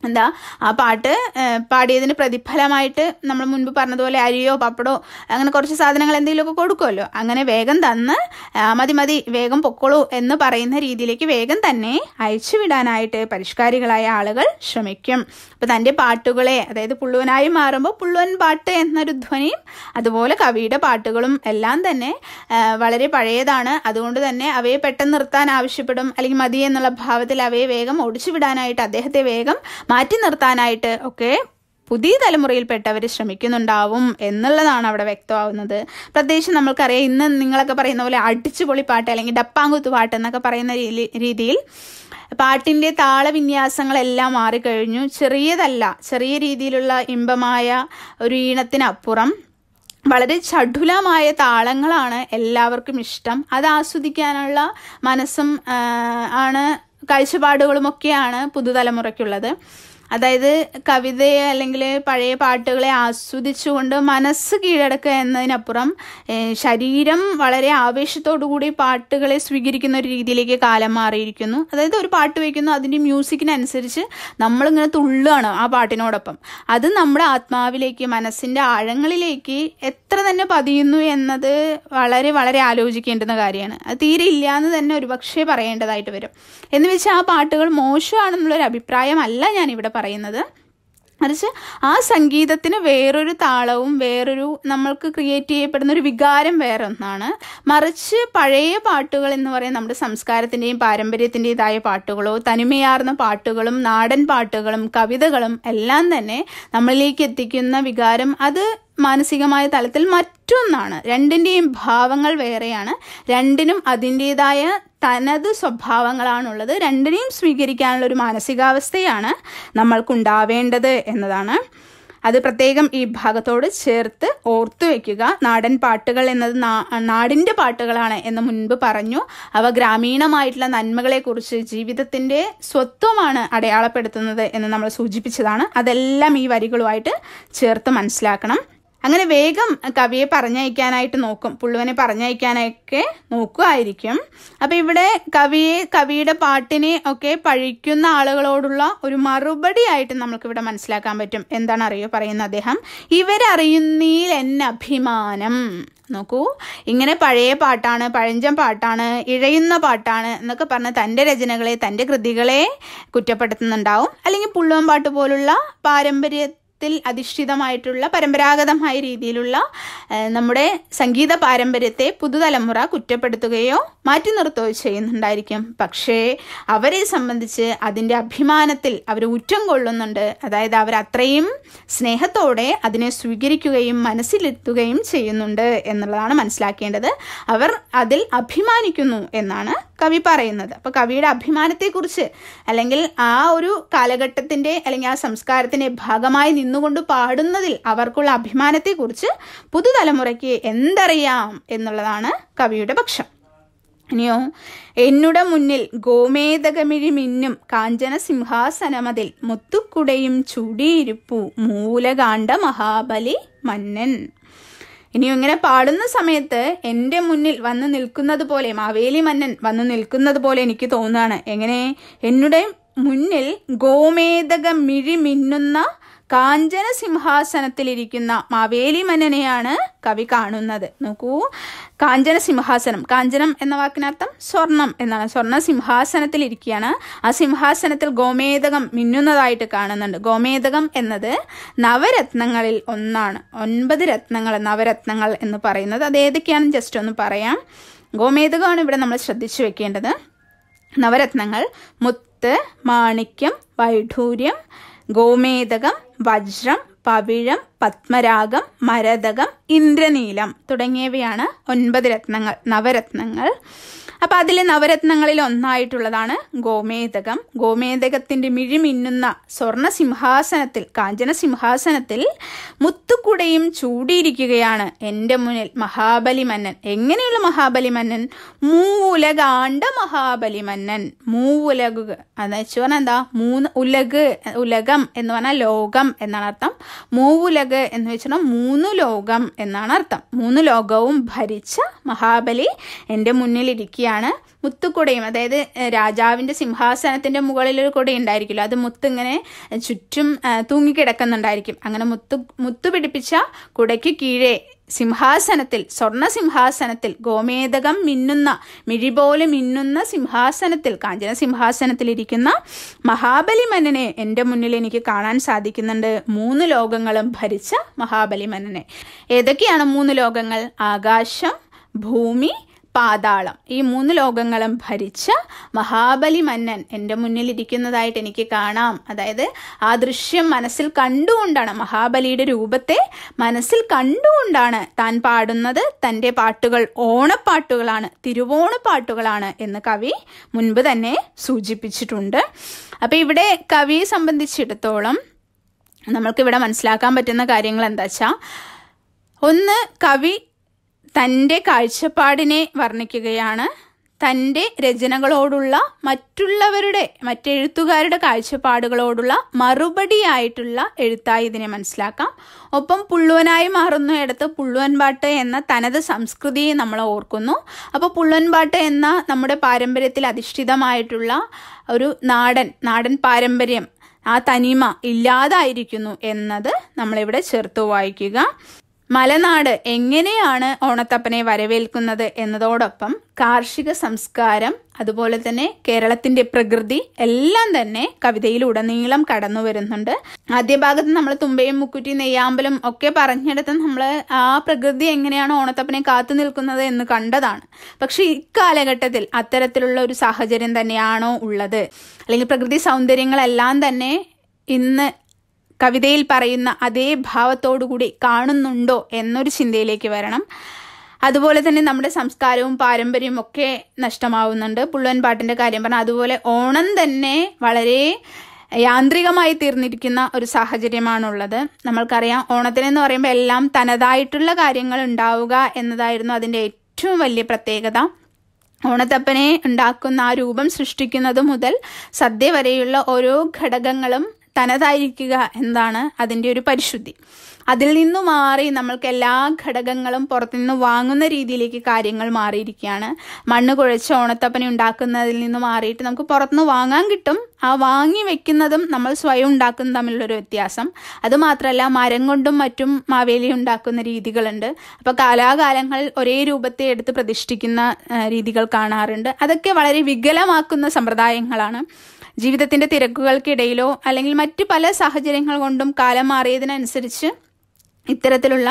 എന്താ ആ പാട്ട് പാടിയതിന് പ്രതിഫലമായിട്ട് നമ്മൾ മുൻപ് പറഞ്ഞതുപോലെ അരിയോ പപ്പടോ അങ്ങനെ കുറച്ച് സാധനങ്ങൾ എന്തെങ്കിലുമൊക്കെ കൊടുക്കുമല്ലോ അങ്ങനെ വേഗം തന്ന് മതി മതി വേഗം പൊക്കോളൂ എന്ന് പറയുന്ന രീതിയിലേക്ക് വേഗം തന്നെ അയച്ചു വിടാനായിട്ട് പരിഷ്കാരികളായ ആളുകൾ ശ്രമിക്കും അപ്പോൾ തൻ്റെ പാട്ടുകളെ അതായത് പുള്ളുവനായി മാറുമ്പോൾ പുള്ളുവൻ പാട്ട് എന്നൊരു ധ്വനിയും അതുപോലെ കവിയുടെ പാട്ടുകളും എല്ലാം തന്നെ വളരെ പഴയതാണ് അതുകൊണ്ട് തന്നെ അവയെ പെട്ടെന്ന് നിർത്താൻ ആവശ്യപ്പെടും അല്ലെങ്കിൽ മതി എന്നുള്ള ഭാവത്തിൽ അവയെ വേഗം ഓടിച്ചു വിടാനായിട്ട് അദ്ദേഹത്തെ വേഗം മാറ്റി നിർത്താനായിട്ട് ഒക്കെ പുതിയ തലമുറയിൽപ്പെട്ടവർ ശ്രമിക്കുന്നുണ്ടാവും എന്നുള്ളതാണ് അവിടെ വ്യക്തമാവുന്നത് പ്രത്യേകിച്ച് നമ്മൾക്കറിയാം ഇന്ന് നിങ്ങളൊക്കെ പറയുന്ന പോലെ അടിച്ചുപൊളി പാട്ട് അല്ലെങ്കിൽ ഡപ്പാങ്കുത്തു പാട്ട് എന്നൊക്കെ പറയുന്ന രീതിയിൽ പാട്ടിൻ്റെ താളവിന്യാസങ്ങളെല്ലാം മാറിക്കഴിഞ്ഞു ചെറിയതല്ല ചെറിയ രീതിയിലുള്ള ഇമ്പമായ ഒരു ഈണത്തിനപ്പുറം വളരെ ചടുലമായ താളങ്ങളാണ് എല്ലാവർക്കും ഇഷ്ടം അത് ആസ്വദിക്കാനുള്ള മനസ്സും ആണ് കാഴ്ചപ്പാടുകളുമൊക്കെയാണ് പുതുതലമുറയ്ക്കുള്ളത് അതായത് കവിതയെ അല്ലെങ്കിൽ പഴയ പാട്ടുകളെ ആസ്വദിച്ചുകൊണ്ട് മനസ്സ് കീഴടക്കുക എന്നതിനപ്പുറം ശരീരം വളരെ കൂടി പാട്ടുകളെ സ്വീകരിക്കുന്ന ഒരു രീതിയിലേക്ക് കാലം മാറിയിരിക്കുന്നു അതായത് ഒരു പാട്ട് വയ്ക്കുന്നു അതിൻ്റെ മ്യൂസിക്കിനനുസരിച്ച് നമ്മളിങ്ങനെ തുള്ളുകയാണ് ആ പാട്ടിനോടൊപ്പം അത് നമ്മുടെ ആത്മാവിലേക്ക് മനസ്സിൻ്റെ ആഴങ്ങളിലേക്ക് എത്ര തന്നെ പതിയുന്നു എന്നത് വളരെ വളരെ ആലോചിക്കേണ്ടുന്ന കാര്യമാണ് അത് തീരെ ഇല്ല എന്ന് തന്നെ ഒരുപക്ഷെ പറയേണ്ടതായിട്ട് വരും എന്ന് വെച്ചാൽ ആ പാട്ടുകൾ മോശമാണെന്നുള്ളൊരു അഭിപ്രായമല്ല ഞാനിവിടെ പറയുന്നത് പറയുന്നത് മറിച്ച് ആ സംഗീതത്തിന് വേറൊരു താളവും വേറൊരു നമ്മൾക്ക് ക്രിയേറ്റ് ചെയ്യപ്പെടുന്ന ഒരു വികാരം വേറെ ഒന്നാണ് മറിച്ച് പഴയ പാട്ടുകൾ എന്ന് പറയുന്ന നമ്മുടെ സംസ്കാരത്തിൻ്റെയും പാരമ്പര്യത്തിൻ്റെതായ പാട്ടുകളോ തനിമയാർന്ന പാട്ടുകളും നാടൻ പാട്ടുകളും കവിതകളും എല്ലാം തന്നെ നമ്മളിലേക്ക് എത്തിക്കുന്ന വികാരം അത് മാനസികമായ തലത്തിൽ മറ്റൊന്നാണ് രണ്ടിൻ്റെയും ഭാവങ്ങൾ വേറെയാണ് രണ്ടിനും അതിൻ്റേതായ തനത് സ്വഭാവങ്ങളാണുള്ളത് രണ്ടിനെയും സ്വീകരിക്കാനുള്ള ഒരു മാനസികാവസ്ഥയാണ് നമ്മൾക്കുണ്ടാവേണ്ടത് എന്നതാണ് അത് പ്രത്യേകം ഈ ഭാഗത്തോട് ചേർത്ത് ഓർത്തു വയ്ക്കുക നാടൻ പാട്ടുകൾ എന്നത് നാടിൻ്റെ പാട്ടുകളാണ് എന്ന് മുൻപ് പറഞ്ഞു അവ ഗ്രാമീണമായിട്ടുള്ള നന്മകളെക്കുറിച്ച് ജീവിതത്തിൻ്റെ സ്വത്വമാണ് അടയാളപ്പെടുത്തുന്നത് എന്ന് നമ്മൾ സൂചിപ്പിച്ചതാണ് അതെല്ലാം ഈ വരികളുമായിട്ട് ചേർത്ത് മനസ്സിലാക്കണം അങ്ങനെ വേഗം കവിയെ പറഞ്ഞയക്കാനായിട്ട് നോക്കും പുള്ളുവനെ പറഞ്ഞയക്കാനൊക്കെ നോക്കുമായിരിക്കും അപ്പം ഇവിടെ കവിയെ കവിയുടെ പാട്ടിനെ ഒക്കെ പഴിക്കുന്ന ആളുകളോടുള്ള ഒരു മറുപടി ആയിട്ട് നമുക്കിവിടെ മനസ്സിലാക്കാൻ പറ്റും എന്താണ് അറിയോ പറയുന്ന അദ്ദേഹം ഇവരറിയുന്നതിൽ എന്നെ അഭിമാനം നോക്കൂ ഇങ്ങനെ പഴയ പാട്ടാണ് പഴഞ്ചൻ പാട്ടാണ് ഇഴയുന്ന പാട്ടാണ് എന്നൊക്കെ പറഞ്ഞ് തൻ്റെ രചനകളെ തൻ്റെ കൃതികളെ കുറ്റപ്പെടുത്തുന്നുണ്ടാവും അല്ലെങ്കിൽ പുള്ളുവൻ പാട്ട് പോലുള്ള പാരമ്പര്യ സംഗീതത്തിൽ അധിഷ്ഠിതമായിട്ടുള്ള പരമ്പരാഗതമായ രീതിയിലുള്ള നമ്മുടെ സംഗീത പാരമ്പര്യത്തെ പുതുതലമുറ കുറ്റപ്പെടുത്തുകയോ മാറ്റി നിർത്തുകയോ ചെയ്യുന്നുണ്ടായിരിക്കും പക്ഷേ അവരെ സംബന്ധിച്ച് അതിൻ്റെ അഭിമാനത്തിൽ അവർ ഉറ്റം കൊള്ളുന്നുണ്ട് അതായത് അവർ അത്രയും സ്നേഹത്തോടെ അതിനെ സ്വീകരിക്കുകയും മനസ്സിലെത്തുകയും ചെയ്യുന്നുണ്ട് എന്നുള്ളതാണ് മനസ്സിലാക്കേണ്ടത് അവർ അതിൽ അഭിമാനിക്കുന്നു എന്നാണ് കവി പറയുന്നത് അപ്പോൾ കവിയുടെ അഭിമാനത്തെക്കുറിച്ച് അല്ലെങ്കിൽ ആ ഒരു കാലഘട്ടത്തിൻ്റെ അല്ലെങ്കിൽ ആ സംസ്കാരത്തിൻ്റെ ഭാഗമായി നിന്നുകൊണ്ട് പാടുന്നതിൽ അവർക്കുള്ള അഭിമാനത്തെക്കുറിച്ച് പുതുതലമുറയ്ക്ക് എന്തറിയാം എന്നുള്ളതാണ് കവിയുടെ പക്ഷം ഇനിയോ എന്നുടെ മുന്നിൽ ഗോമേതകമിഴി മിന്നും കാഞ്ചന സിംഹാസനമതിൽ മുത്തുക്കുടയും ചുടിയിരുപ്പു മൂലകാണ്ഡ മഹാബലി മന്നൻ ഇനിയും ഇങ്ങനെ പാടുന്ന സമയത്ത് എൻ്റെ മുന്നിൽ വന്ന് നിൽക്കുന്നത് പോലെ മാവേലി മന്നൻ വന്ന് നിൽക്കുന്നത് പോലെ എനിക്ക് തോന്നുകയാണ് എങ്ങനെ എന്നുടെ മുന്നിൽ ഗോമേതക മിഴി മിന്നുന്ന കാഞ്ചന സിംഹാസനത്തിലിരിക്കുന്ന മാവേലി മന്നനെയാണ് കവി കാണുന്നത് നോക്കൂ കാഞ്ചന സിംഹാസനം കാഞ്ചനം എന്ന വാക്കിനർത്ഥം സ്വർണം എന്നാണ് സ്വർണ്ണ സിംഹാസനത്തിൽ ഇരിക്കുകയാണ് ആ സിംഹാസനത്തിൽ ഗോമേതകം മിന്നുന്നതായിട്ട് കാണുന്നുണ്ട് ഗോമേതകം എന്നത് നവരത്നങ്ങളിൽ ഒന്നാണ് ഒൻപത് രത്നങ്ങൾ നവരത്നങ്ങൾ എന്ന് പറയുന്നത് അത് ഏതൊക്കെയാണ് ജസ്റ്റ് ഒന്ന് പറയാം ഗോമേതകമാണ് ഇവിടെ നമ്മൾ ശ്രദ്ധിച്ചു വെക്കേണ്ടത് നവരത്നങ്ങൾ മുത്ത് മാണിക്യം വൈഢൂര്യം ഗോമേതകം വജ്രം പവിഴം പത്മരാഗം മരതകം ഇന്ദ്രനീലം തുടങ്ങിയവയാണ് ഒൻപത് രത്നങ്ങൾ നവരത്നങ്ങൾ അപ്പോൾ അതിൽ നവരത്നങ്ങളിൽ ഒന്നായിട്ടുള്ളതാണ് ഗോമേതകം ഗോമേതകത്തിൻ്റെ മിഴിമിന്നുന്ന സ്വർണസിംഹാസനത്തിൽ സിംഹാസനത്തിൽ കാഞ്ചന സിംഹാസനത്തിൽ മുത്തുക്കുടയും ചൂടിയിരിക്കുകയാണ് എൻ്റെ മുന്നിൽ മഹാബലി മന്നൻ എങ്ങനെയുള്ള മഹാബലി മന്നൻ മൂവുലകാണ്ട മഹാബലി മന്നൻ മൂവുലകുക എന്ന് വെച്ച് പറഞ്ഞാൽ എന്താ മൂന്ന് ഉലക് ഉലകം എന്ന് പറഞ്ഞാൽ ലോകം എന്നാണ് അർത്ഥം മൂവുലക് എന്ന് വെച്ചാൽ മൂന്ന് ലോകം എന്നാണ് അർത്ഥം മൂന്ന് ലോകവും ഭരിച്ച മഹാബലി എൻ്റെ മുന്നിലിരിക്കുകയാണ് കൊടിയാണ് മുത്തുകൊടിയും അതായത് രാജാവിൻ്റെ സിംഹാസനത്തിൻ്റെ മുകളിൽ ഒരു കൊടി ഉണ്ടായിരിക്കുമല്ലോ അത് മുത്ത് ഇങ്ങനെ ചുറ്റും തൂങ്ങിക്കിടക്കുന്നുണ്ടായിരിക്കും അങ്ങനെ മുത്തു മുത്തു പിടിപ്പിച്ച കുടയ്ക്ക് കീഴേ സിംഹാസനത്തിൽ സ്വർണ സിംഹാസനത്തിൽ ഗോമേതകം മിന്നുന്ന മിഴി പോലെ മിന്നുന്ന സിംഹാസനത്തിൽ കാഞ്ചന സിംഹാസനത്തിൽ ഇരിക്കുന്ന മഹാബലി മന്നനെ എൻ്റെ മുന്നിൽ എനിക്ക് കാണാൻ സാധിക്കുന്നുണ്ട് മൂന്ന് ലോകങ്ങളും ഭരിച്ച മഹാബലി മന്നനെ ഏതൊക്കെയാണ് മൂന്ന് ലോകങ്ങൾ ആകാശം ഭൂമി പാതാളം ഈ മൂന്ന് ലോകങ്ങളും ഭരിച്ച മഹാബലി മന്നൻ എൻ്റെ മുന്നിൽ ഇരിക്കുന്നതായിട്ട് എനിക്ക് കാണാം അതായത് ആ ദൃശ്യം മനസ്സിൽ കണ്ടുകൊണ്ടാണ് മഹാബലിയുടെ രൂപത്തെ മനസ്സിൽ കണ്ടുകൊണ്ടാണ് താൻ പാടുന്നത് തൻ്റെ പാട്ടുകൾ ഓണപ്പാട്ടുകളാണ് തിരുവോണപ്പാട്ടുകളാണ് എന്ന് കവി മുൻപ് തന്നെ സൂചിപ്പിച്ചിട്ടുണ്ട് അപ്പോൾ ഇവിടെ കവിയെ സംബന്ധിച്ചിടത്തോളം നമ്മൾക്കിവിടെ മനസ്സിലാക്കാൻ പറ്റുന്ന കാര്യങ്ങൾ എന്താ വെച്ചാൽ ഒന്ന് കവി തൻ്റെ കാഴ്ചപ്പാടിനെ വർണ്ണിക്കുകയാണ് തൻ്റെ രചനകളോടുള്ള മറ്റുള്ളവരുടെ മറ്റെഴുത്തുകാരുടെ കാഴ്ചപ്പാടുകളോടുള്ള മറുപടിയായിട്ടുള്ള എഴുത്തായി ഇതിനെ മനസ്സിലാക്കാം ഒപ്പം പുള്ളുവനായി മാറുന്ന ഇടത്ത് പുള്ളുവൻപാട്ട് എന്ന തനത് സംസ്കൃതിയെ നമ്മൾ ഓർക്കുന്നു അപ്പോൾ പുള്ളുവൻപാട്ട് എന്ന നമ്മുടെ പാരമ്പര്യത്തിൽ അധിഷ്ഠിതമായിട്ടുള്ള ഒരു നാടൻ നാടൻ പാരമ്പര്യം ആ തനിമ ഇല്ലാതായിരിക്കുന്നു എന്നത് നമ്മളിവിടെ ചേർത്ത് വായിക്കുക മലനാട് എങ്ങനെയാണ് ഓണത്തപ്പനെ വരവേൽക്കുന്നത് എന്നതോടൊപ്പം കാർഷിക സംസ്കാരം അതുപോലെ തന്നെ കേരളത്തിന്റെ പ്രകൃതി എല്ലാം തന്നെ കവിതയിൽ ഉടനീളം കടന്നു വരുന്നുണ്ട് ആദ്യ ഭാഗത്ത് നമ്മൾ തുമ്പയും മുക്കുറ്റി നെയ്യാമ്പലും ഒക്കെ പറഞ്ഞെടുത്ത് നമ്മൾ ആ പ്രകൃതി എങ്ങനെയാണ് ഓണത്തപ്പനെ കാത്തു നിൽക്കുന്നത് എന്ന് കണ്ടതാണ് പക്ഷെ ഇക്കാലഘട്ടത്തിൽ അത്തരത്തിലുള്ള ഒരു സാഹചര്യം തന്നെയാണോ ഉള്ളത് അല്ലെങ്കിൽ പ്രകൃതി സൗന്ദര്യങ്ങളെല്ലാം തന്നെ ഇന്ന് കവിതയിൽ പറയുന്ന അതേ ഭാവത്തോടുകൂടി കാണുന്നുണ്ടോ എന്നൊരു ചിന്തയിലേക്ക് വരണം അതുപോലെ തന്നെ നമ്മുടെ സംസ്കാരവും പാരമ്പര്യവും ഒക്കെ നഷ്ടമാവുന്നുണ്ട് പുള്ളുവൻ പാട്ടിൻ്റെ കാര്യം പറഞ്ഞാൽ അതുപോലെ ഓണം തന്നെ വളരെ യാന്ത്രികമായി തീർന്നിരിക്കുന്ന ഒരു സാഹചര്യമാണുള്ളത് നമ്മൾക്കറിയാം ഓണത്തിനെന്ന് പറയുമ്പോൾ എല്ലാം തനതായിട്ടുള്ള കാര്യങ്ങൾ ഉണ്ടാവുക എന്നതായിരുന്നു അതിൻ്റെ ഏറ്റവും വലിയ പ്രത്യേകത ഓണത്തപ്പനെ ഉണ്ടാക്കുന്ന ആ രൂപം സൃഷ്ടിക്കുന്നത് മുതൽ സദ്യ വരെയുള്ള ഓരോ ഘടകങ്ങളും തനതായിരിക്കുക എന്താണ് അതിൻ്റെ ഒരു പരിശുദ്ധി അതിൽ നിന്ന് മാറി നമ്മൾക്ക് എല്ലാ ഘടകങ്ങളും പുറത്തുനിന്ന് വാങ്ങുന്ന രീതിയിലേക്ക് കാര്യങ്ങൾ മാറിയിരിക്കുകയാണ് മണ്ണ് കുഴച്ച് ഓണത്തപ്പനെ ഉണ്ടാക്കുന്നതിൽ നിന്ന് മാറിയിട്ട് നമുക്ക് പുറത്തുനിന്ന് വാങ്ങാൻ കിട്ടും ആ വാങ്ങി വെക്കുന്നതും നമ്മൾ സ്വയം ഉണ്ടാക്കുന്നതും തമ്മിലുള്ളൊരു വ്യത്യാസം അതുമാത്രമല്ല മരം കൊണ്ടും മറ്റും മാവേലി ഉണ്ടാക്കുന്ന രീതികളുണ്ട് അപ്പോൾ കാലാകാലങ്ങൾ ഒരേ രൂപത്തെ എടുത്ത് പ്രതിഷ്ഠിക്കുന്ന രീതികൾ കാണാറുണ്ട് അതൊക്കെ വളരെ വികലമാക്കുന്ന സമ്പ്രദായങ്ങളാണ് ജീവിതത്തിന്റെ തിരക്കുകൾക്കിടയിലോ അല്ലെങ്കിൽ മറ്റു പല സാഹചര്യങ്ങൾ കൊണ്ടും കാലം മാറിയതിനനുസരിച്ച് ഇത്തരത്തിലുള്ള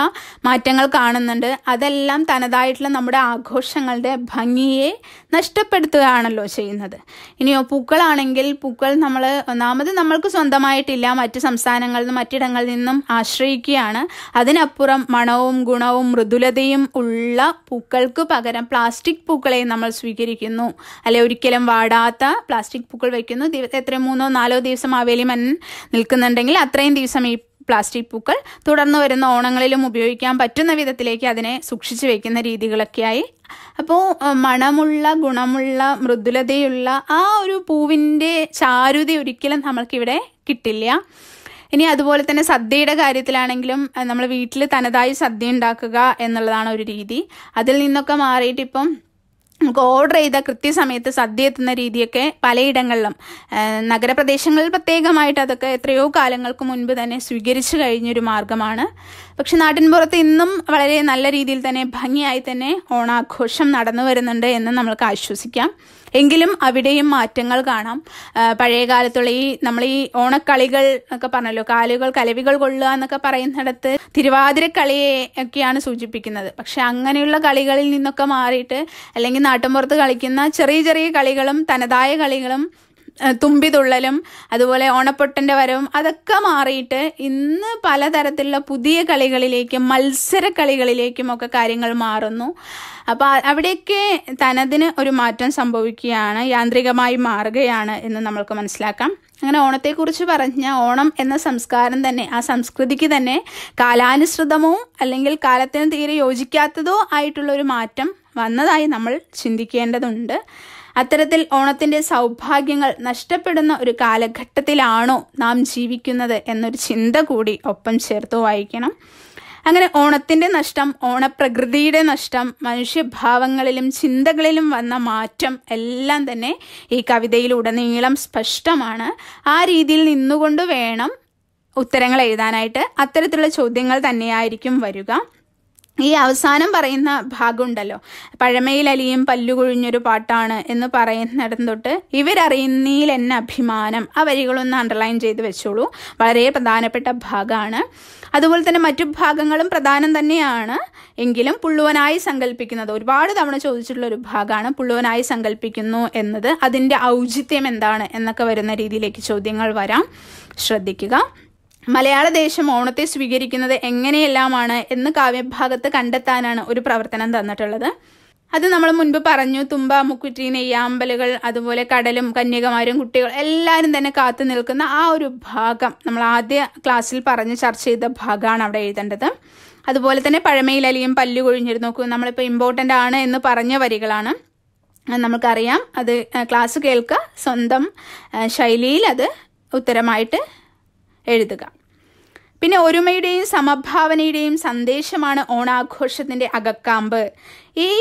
മാറ്റങ്ങൾ കാണുന്നുണ്ട് അതെല്ലാം തനതായിട്ടുള്ള നമ്മുടെ ആഘോഷങ്ങളുടെ ഭംഗിയെ നഷ്ടപ്പെടുത്തുകയാണല്ലോ ചെയ്യുന്നത് ഇനിയോ പൂക്കളാണെങ്കിൽ പൂക്കൾ നമ്മൾ ഒന്നാമത് നമ്മൾക്ക് സ്വന്തമായിട്ടില്ല മറ്റ് സംസ്ഥാനങ്ങളിൽ നിന്നും മറ്റിടങ്ങളിൽ നിന്നും ആശ്രയിക്കുകയാണ് അതിനപ്പുറം മണവും ഗുണവും മൃദുലതയും ഉള്ള പൂക്കൾക്ക് പകരം പ്ലാസ്റ്റിക് പൂക്കളെ നമ്മൾ സ്വീകരിക്കുന്നു അല്ലെ ഒരിക്കലും വാടാത്ത പ്ലാസ്റ്റിക് പൂക്കൾ വയ്ക്കുന്നു എത്രയും മൂന്നോ നാലോ ദിവസം മാവേലി മൻ നിൽക്കുന്നുണ്ടെങ്കിൽ അത്രയും ദിവസം ഈ പ്ലാസ്റ്റിക് പൂക്കൾ തുടർന്ന് വരുന്ന ഓണങ്ങളിലും ഉപയോഗിക്കാൻ പറ്റുന്ന വിധത്തിലേക്ക് അതിനെ സൂക്ഷിച്ചു വെക്കുന്ന രീതികളൊക്കെയായി അപ്പോൾ മണമുള്ള ഗുണമുള്ള മൃദുലതയുള്ള ആ ഒരു പൂവിൻ്റെ ചാരുതി ഒരിക്കലും നമ്മൾക്കിവിടെ കിട്ടില്ല ഇനി അതുപോലെ തന്നെ സദ്യയുടെ കാര്യത്തിലാണെങ്കിലും നമ്മൾ വീട്ടിൽ തനതായി സദ്യ ഉണ്ടാക്കുക എന്നുള്ളതാണ് ഒരു രീതി അതിൽ നിന്നൊക്കെ മാറിയിട്ട് നമുക്ക് ഓർഡർ ചെയ്ത കൃത്യസമയത്ത് സദ്യ എത്തുന്ന രീതിയൊക്കെ പലയിടങ്ങളിലും നഗരപ്രദേശങ്ങളിൽ പ്രത്യേകമായിട്ട് അതൊക്കെ എത്രയോ കാലങ്ങൾക്ക് മുൻപ് തന്നെ സ്വീകരിച്ചു കഴിഞ്ഞൊരു മാർഗമാണ് പക്ഷെ നാട്ടിൻപുറത്ത് ഇന്നും വളരെ നല്ല രീതിയിൽ തന്നെ ഭംഗിയായി തന്നെ ഓണാഘോഷം നടന്നു വരുന്നുണ്ട് എന്ന് നമ്മൾക്ക് ആശ്വസിക്കാം എങ്കിലും അവിടെയും മാറ്റങ്ങൾ കാണാം പഴയ കാലത്തുള്ള ഈ നമ്മൾ ഈ ഓണക്കളികൾ ഒക്കെ പറഞ്ഞല്ലോ കാലുകൾ കലവികൾ കൊള്ളുക എന്നൊക്കെ പറയുന്നിടത്ത് തിരുവാതിര കളിയെ ഒക്കെയാണ് സൂചിപ്പിക്കുന്നത് പക്ഷെ അങ്ങനെയുള്ള കളികളിൽ നിന്നൊക്കെ മാറിയിട്ട് അല്ലെങ്കിൽ നാട്ടിൻപുറത്ത് കളിക്കുന്ന ചെറിയ ചെറിയ കളികളും തനതായ കളികളും തുമ്പിതുള്ളലും അതുപോലെ ഓണപ്പൊട്ടൻ്റെ വരവും അതൊക്കെ മാറിയിട്ട് ഇന്ന് പലതരത്തിലുള്ള പുതിയ കളികളിലേക്കും മത്സര കളികളിലേക്കും ഒക്കെ കാര്യങ്ങൾ മാറുന്നു അപ്പോൾ അവിടെയൊക്കെ തനതിന് ഒരു മാറ്റം സംഭവിക്കുകയാണ് യാന്ത്രികമായി മാറുകയാണ് എന്ന് നമ്മൾക്ക് മനസ്സിലാക്കാം അങ്ങനെ ഓണത്തെക്കുറിച്ച് പറഞ്ഞ ഓണം എന്ന സംസ്കാരം തന്നെ ആ സംസ്കൃതിക്ക് തന്നെ കാലാനുസൃതമോ അല്ലെങ്കിൽ കാലത്തിന് തീരെ യോജിക്കാത്തതോ ആയിട്ടുള്ള ഒരു മാറ്റം വന്നതായി നമ്മൾ ചിന്തിക്കേണ്ടതുണ്ട് അത്തരത്തിൽ ഓണത്തിൻ്റെ സൗഭാഗ്യങ്ങൾ നഷ്ടപ്പെടുന്ന ഒരു കാലഘട്ടത്തിലാണോ നാം ജീവിക്കുന്നത് എന്നൊരു ചിന്ത കൂടി ഒപ്പം ചേർത്ത് വായിക്കണം അങ്ങനെ ഓണത്തിൻ്റെ നഷ്ടം ഓണപ്രകൃതിയുടെ നഷ്ടം മനുഷ്യഭാവങ്ങളിലും ചിന്തകളിലും വന്ന മാറ്റം എല്ലാം തന്നെ ഈ കവിതയിലുടനീളം സ്പഷ്ടമാണ് ആ രീതിയിൽ നിന്നുകൊണ്ട് വേണം ഉത്തരങ്ങൾ എഴുതാനായിട്ട് അത്തരത്തിലുള്ള ചോദ്യങ്ങൾ തന്നെയായിരിക്കും വരിക ഈ അവസാനം പറയുന്ന ഭാഗമുണ്ടല്ലോ പഴമയിൽ അലിയും പല്ലുകൊഴിഞ്ഞൊരു പാട്ടാണ് എന്ന് പറയുന്നിടം തൊട്ട് ഇവരറിയുന്നതിൽ എന്നെ അഭിമാനം ആ വരികളൊന്ന് അണ്ടർലൈൻ ചെയ്ത് വെച്ചോളൂ വളരെ പ്രധാനപ്പെട്ട ഭാഗമാണ് അതുപോലെ തന്നെ മറ്റു ഭാഗങ്ങളും പ്രധാനം തന്നെയാണ് എങ്കിലും പുള്ളുവനായി സങ്കല്പിക്കുന്നത് ഒരുപാട് തവണ ചോദിച്ചിട്ടുള്ള ഒരു ഭാഗമാണ് പുള്ളുവനായി സങ്കല്പിക്കുന്നു എന്നത് അതിൻ്റെ ഔചിത്യം എന്താണ് എന്നൊക്കെ വരുന്ന രീതിയിലേക്ക് ചോദ്യങ്ങൾ വരാം ശ്രദ്ധിക്കുക മലയാള ദേശം ഓണത്തെ സ്വീകരിക്കുന്നത് എങ്ങനെയെല്ലാമാണ് എന്ന് കാവ്യഭാഗത്ത് കണ്ടെത്താനാണ് ഒരു പ്രവർത്തനം തന്നിട്ടുള്ളത് അത് നമ്മൾ മുൻപ് പറഞ്ഞു തുമ്പ മുക്കുറ്റി നെയ്യാമ്പലുകൾ അതുപോലെ കടലും കന്യകമാരും കുട്ടികൾ എല്ലാവരും തന്നെ കാത്തു നിൽക്കുന്ന ആ ഒരു ഭാഗം നമ്മൾ ആദ്യ ക്ലാസ്സിൽ പറഞ്ഞ് ചർച്ച ചെയ്ത ഭാഗമാണ് അവിടെ എഴുതേണ്ടത് അതുപോലെ തന്നെ പഴമയിൽ അലിയും പല്ലു കൊഴിഞ്ഞിരുന്നു നോക്കൂ നമ്മളിപ്പോൾ ഇമ്പോർട്ടൻ്റ് ആണ് എന്ന് പറഞ്ഞ വരികളാണ് നമുക്കറിയാം അത് ക്ലാസ് കേൾക്കുക സ്വന്തം ശൈലിയിൽ അത് ഉത്തരമായിട്ട് എഴുതുക പിന്നെ ഒരുമയുടെയും സമഭാവനയുടെയും സന്ദേശമാണ് ഓണാഘോഷത്തിൻ്റെ അകക്കാമ്പ് ഈ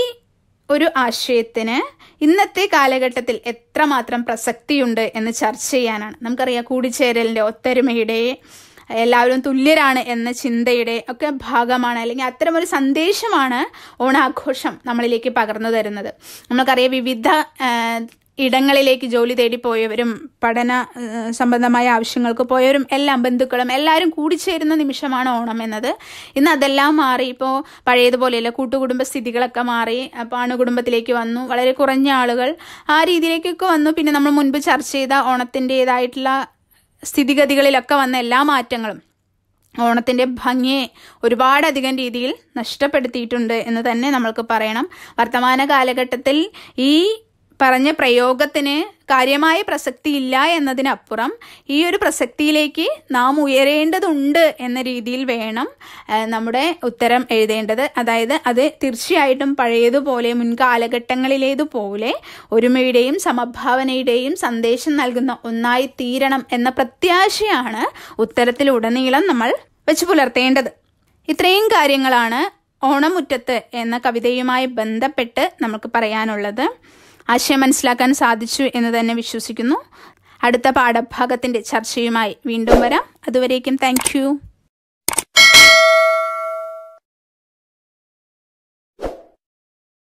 ഒരു ആശയത്തിന് ഇന്നത്തെ കാലഘട്ടത്തിൽ എത്രമാത്രം പ്രസക്തിയുണ്ട് എന്ന് ചർച്ച ചെയ്യാനാണ് നമുക്കറിയാം കൂടിച്ചേരലിൻ്റെ ഒത്തൊരുമയുടെ എല്ലാവരും തുല്യരാണ് എന്ന ചിന്തയുടെ ഒക്കെ ഭാഗമാണ് അല്ലെങ്കിൽ അത്തരമൊരു സന്ദേശമാണ് ഓണാഘോഷം നമ്മളിലേക്ക് പകർന്നു തരുന്നത് നമുക്കറിയാം വിവിധ ഇടങ്ങളിലേക്ക് ജോലി തേടി പോയവരും പഠന സംബന്ധമായ ആവശ്യങ്ങൾക്ക് പോയവരും എല്ലാം ബന്ധുക്കളും എല്ലാവരും കൂടിച്ചേരുന്ന നിമിഷമാണ് ഓണം എന്നത് ഇന്ന് അതെല്ലാം മാറി ഇപ്പോൾ പഴയതുപോലെയല്ല കൂട്ടുകുടുംബ സ്ഥിതികളൊക്കെ മാറി അപ്പോൾ അണുകുടുംബത്തിലേക്ക് വന്നു വളരെ കുറഞ്ഞ ആളുകൾ ആ രീതിയിലേക്കൊക്കെ വന്നു പിന്നെ നമ്മൾ മുൻപ് ചർച്ച ചെയ്ത ഓണത്തിൻ്റെതായിട്ടുള്ള സ്ഥിതിഗതികളിലൊക്കെ വന്ന എല്ലാ മാറ്റങ്ങളും ഓണത്തിൻ്റെ ഭംഗിയെ ഒരുപാടധികം രീതിയിൽ നഷ്ടപ്പെടുത്തിയിട്ടുണ്ട് എന്ന് തന്നെ നമ്മൾക്ക് പറയണം വർത്തമാന കാലഘട്ടത്തിൽ ഈ പറഞ്ഞ പ്രയോഗത്തിന് കാര്യമായ പ്രസക്തി ഇല്ല എന്നതിനപ്പുറം ഈ ഒരു പ്രസക്തിയിലേക്ക് നാം ഉയരേണ്ടതുണ്ട് എന്ന രീതിയിൽ വേണം നമ്മുടെ ഉത്തരം എഴുതേണ്ടത് അതായത് അത് തീർച്ചയായിട്ടും പഴയതുപോലെ മുൻകാലഘട്ടങ്ങളിലേതുപോലെ ഒരുമയുടെയും സമഭാവനയുടെയും സന്ദേശം നൽകുന്ന ഒന്നായി തീരണം എന്ന പ്രത്യാശയാണ് ഉത്തരത്തിലുടനീളം നമ്മൾ വെച്ച് പുലർത്തേണ്ടത് ഇത്രയും കാര്യങ്ങളാണ് ഓണമുറ്റത്ത് എന്ന കവിതയുമായി ബന്ധപ്പെട്ട് നമുക്ക് പറയാനുള്ളത് ആശയം മനസ്സിലാക്കാൻ സാധിച്ചു എന്ന് തന്നെ വിശ്വസിക്കുന്നു അടുത്ത പാഠഭാഗത്തിൻ്റെ ചർച്ചയുമായി വീണ്ടും വരാം അതുവരേക്കും താങ്ക്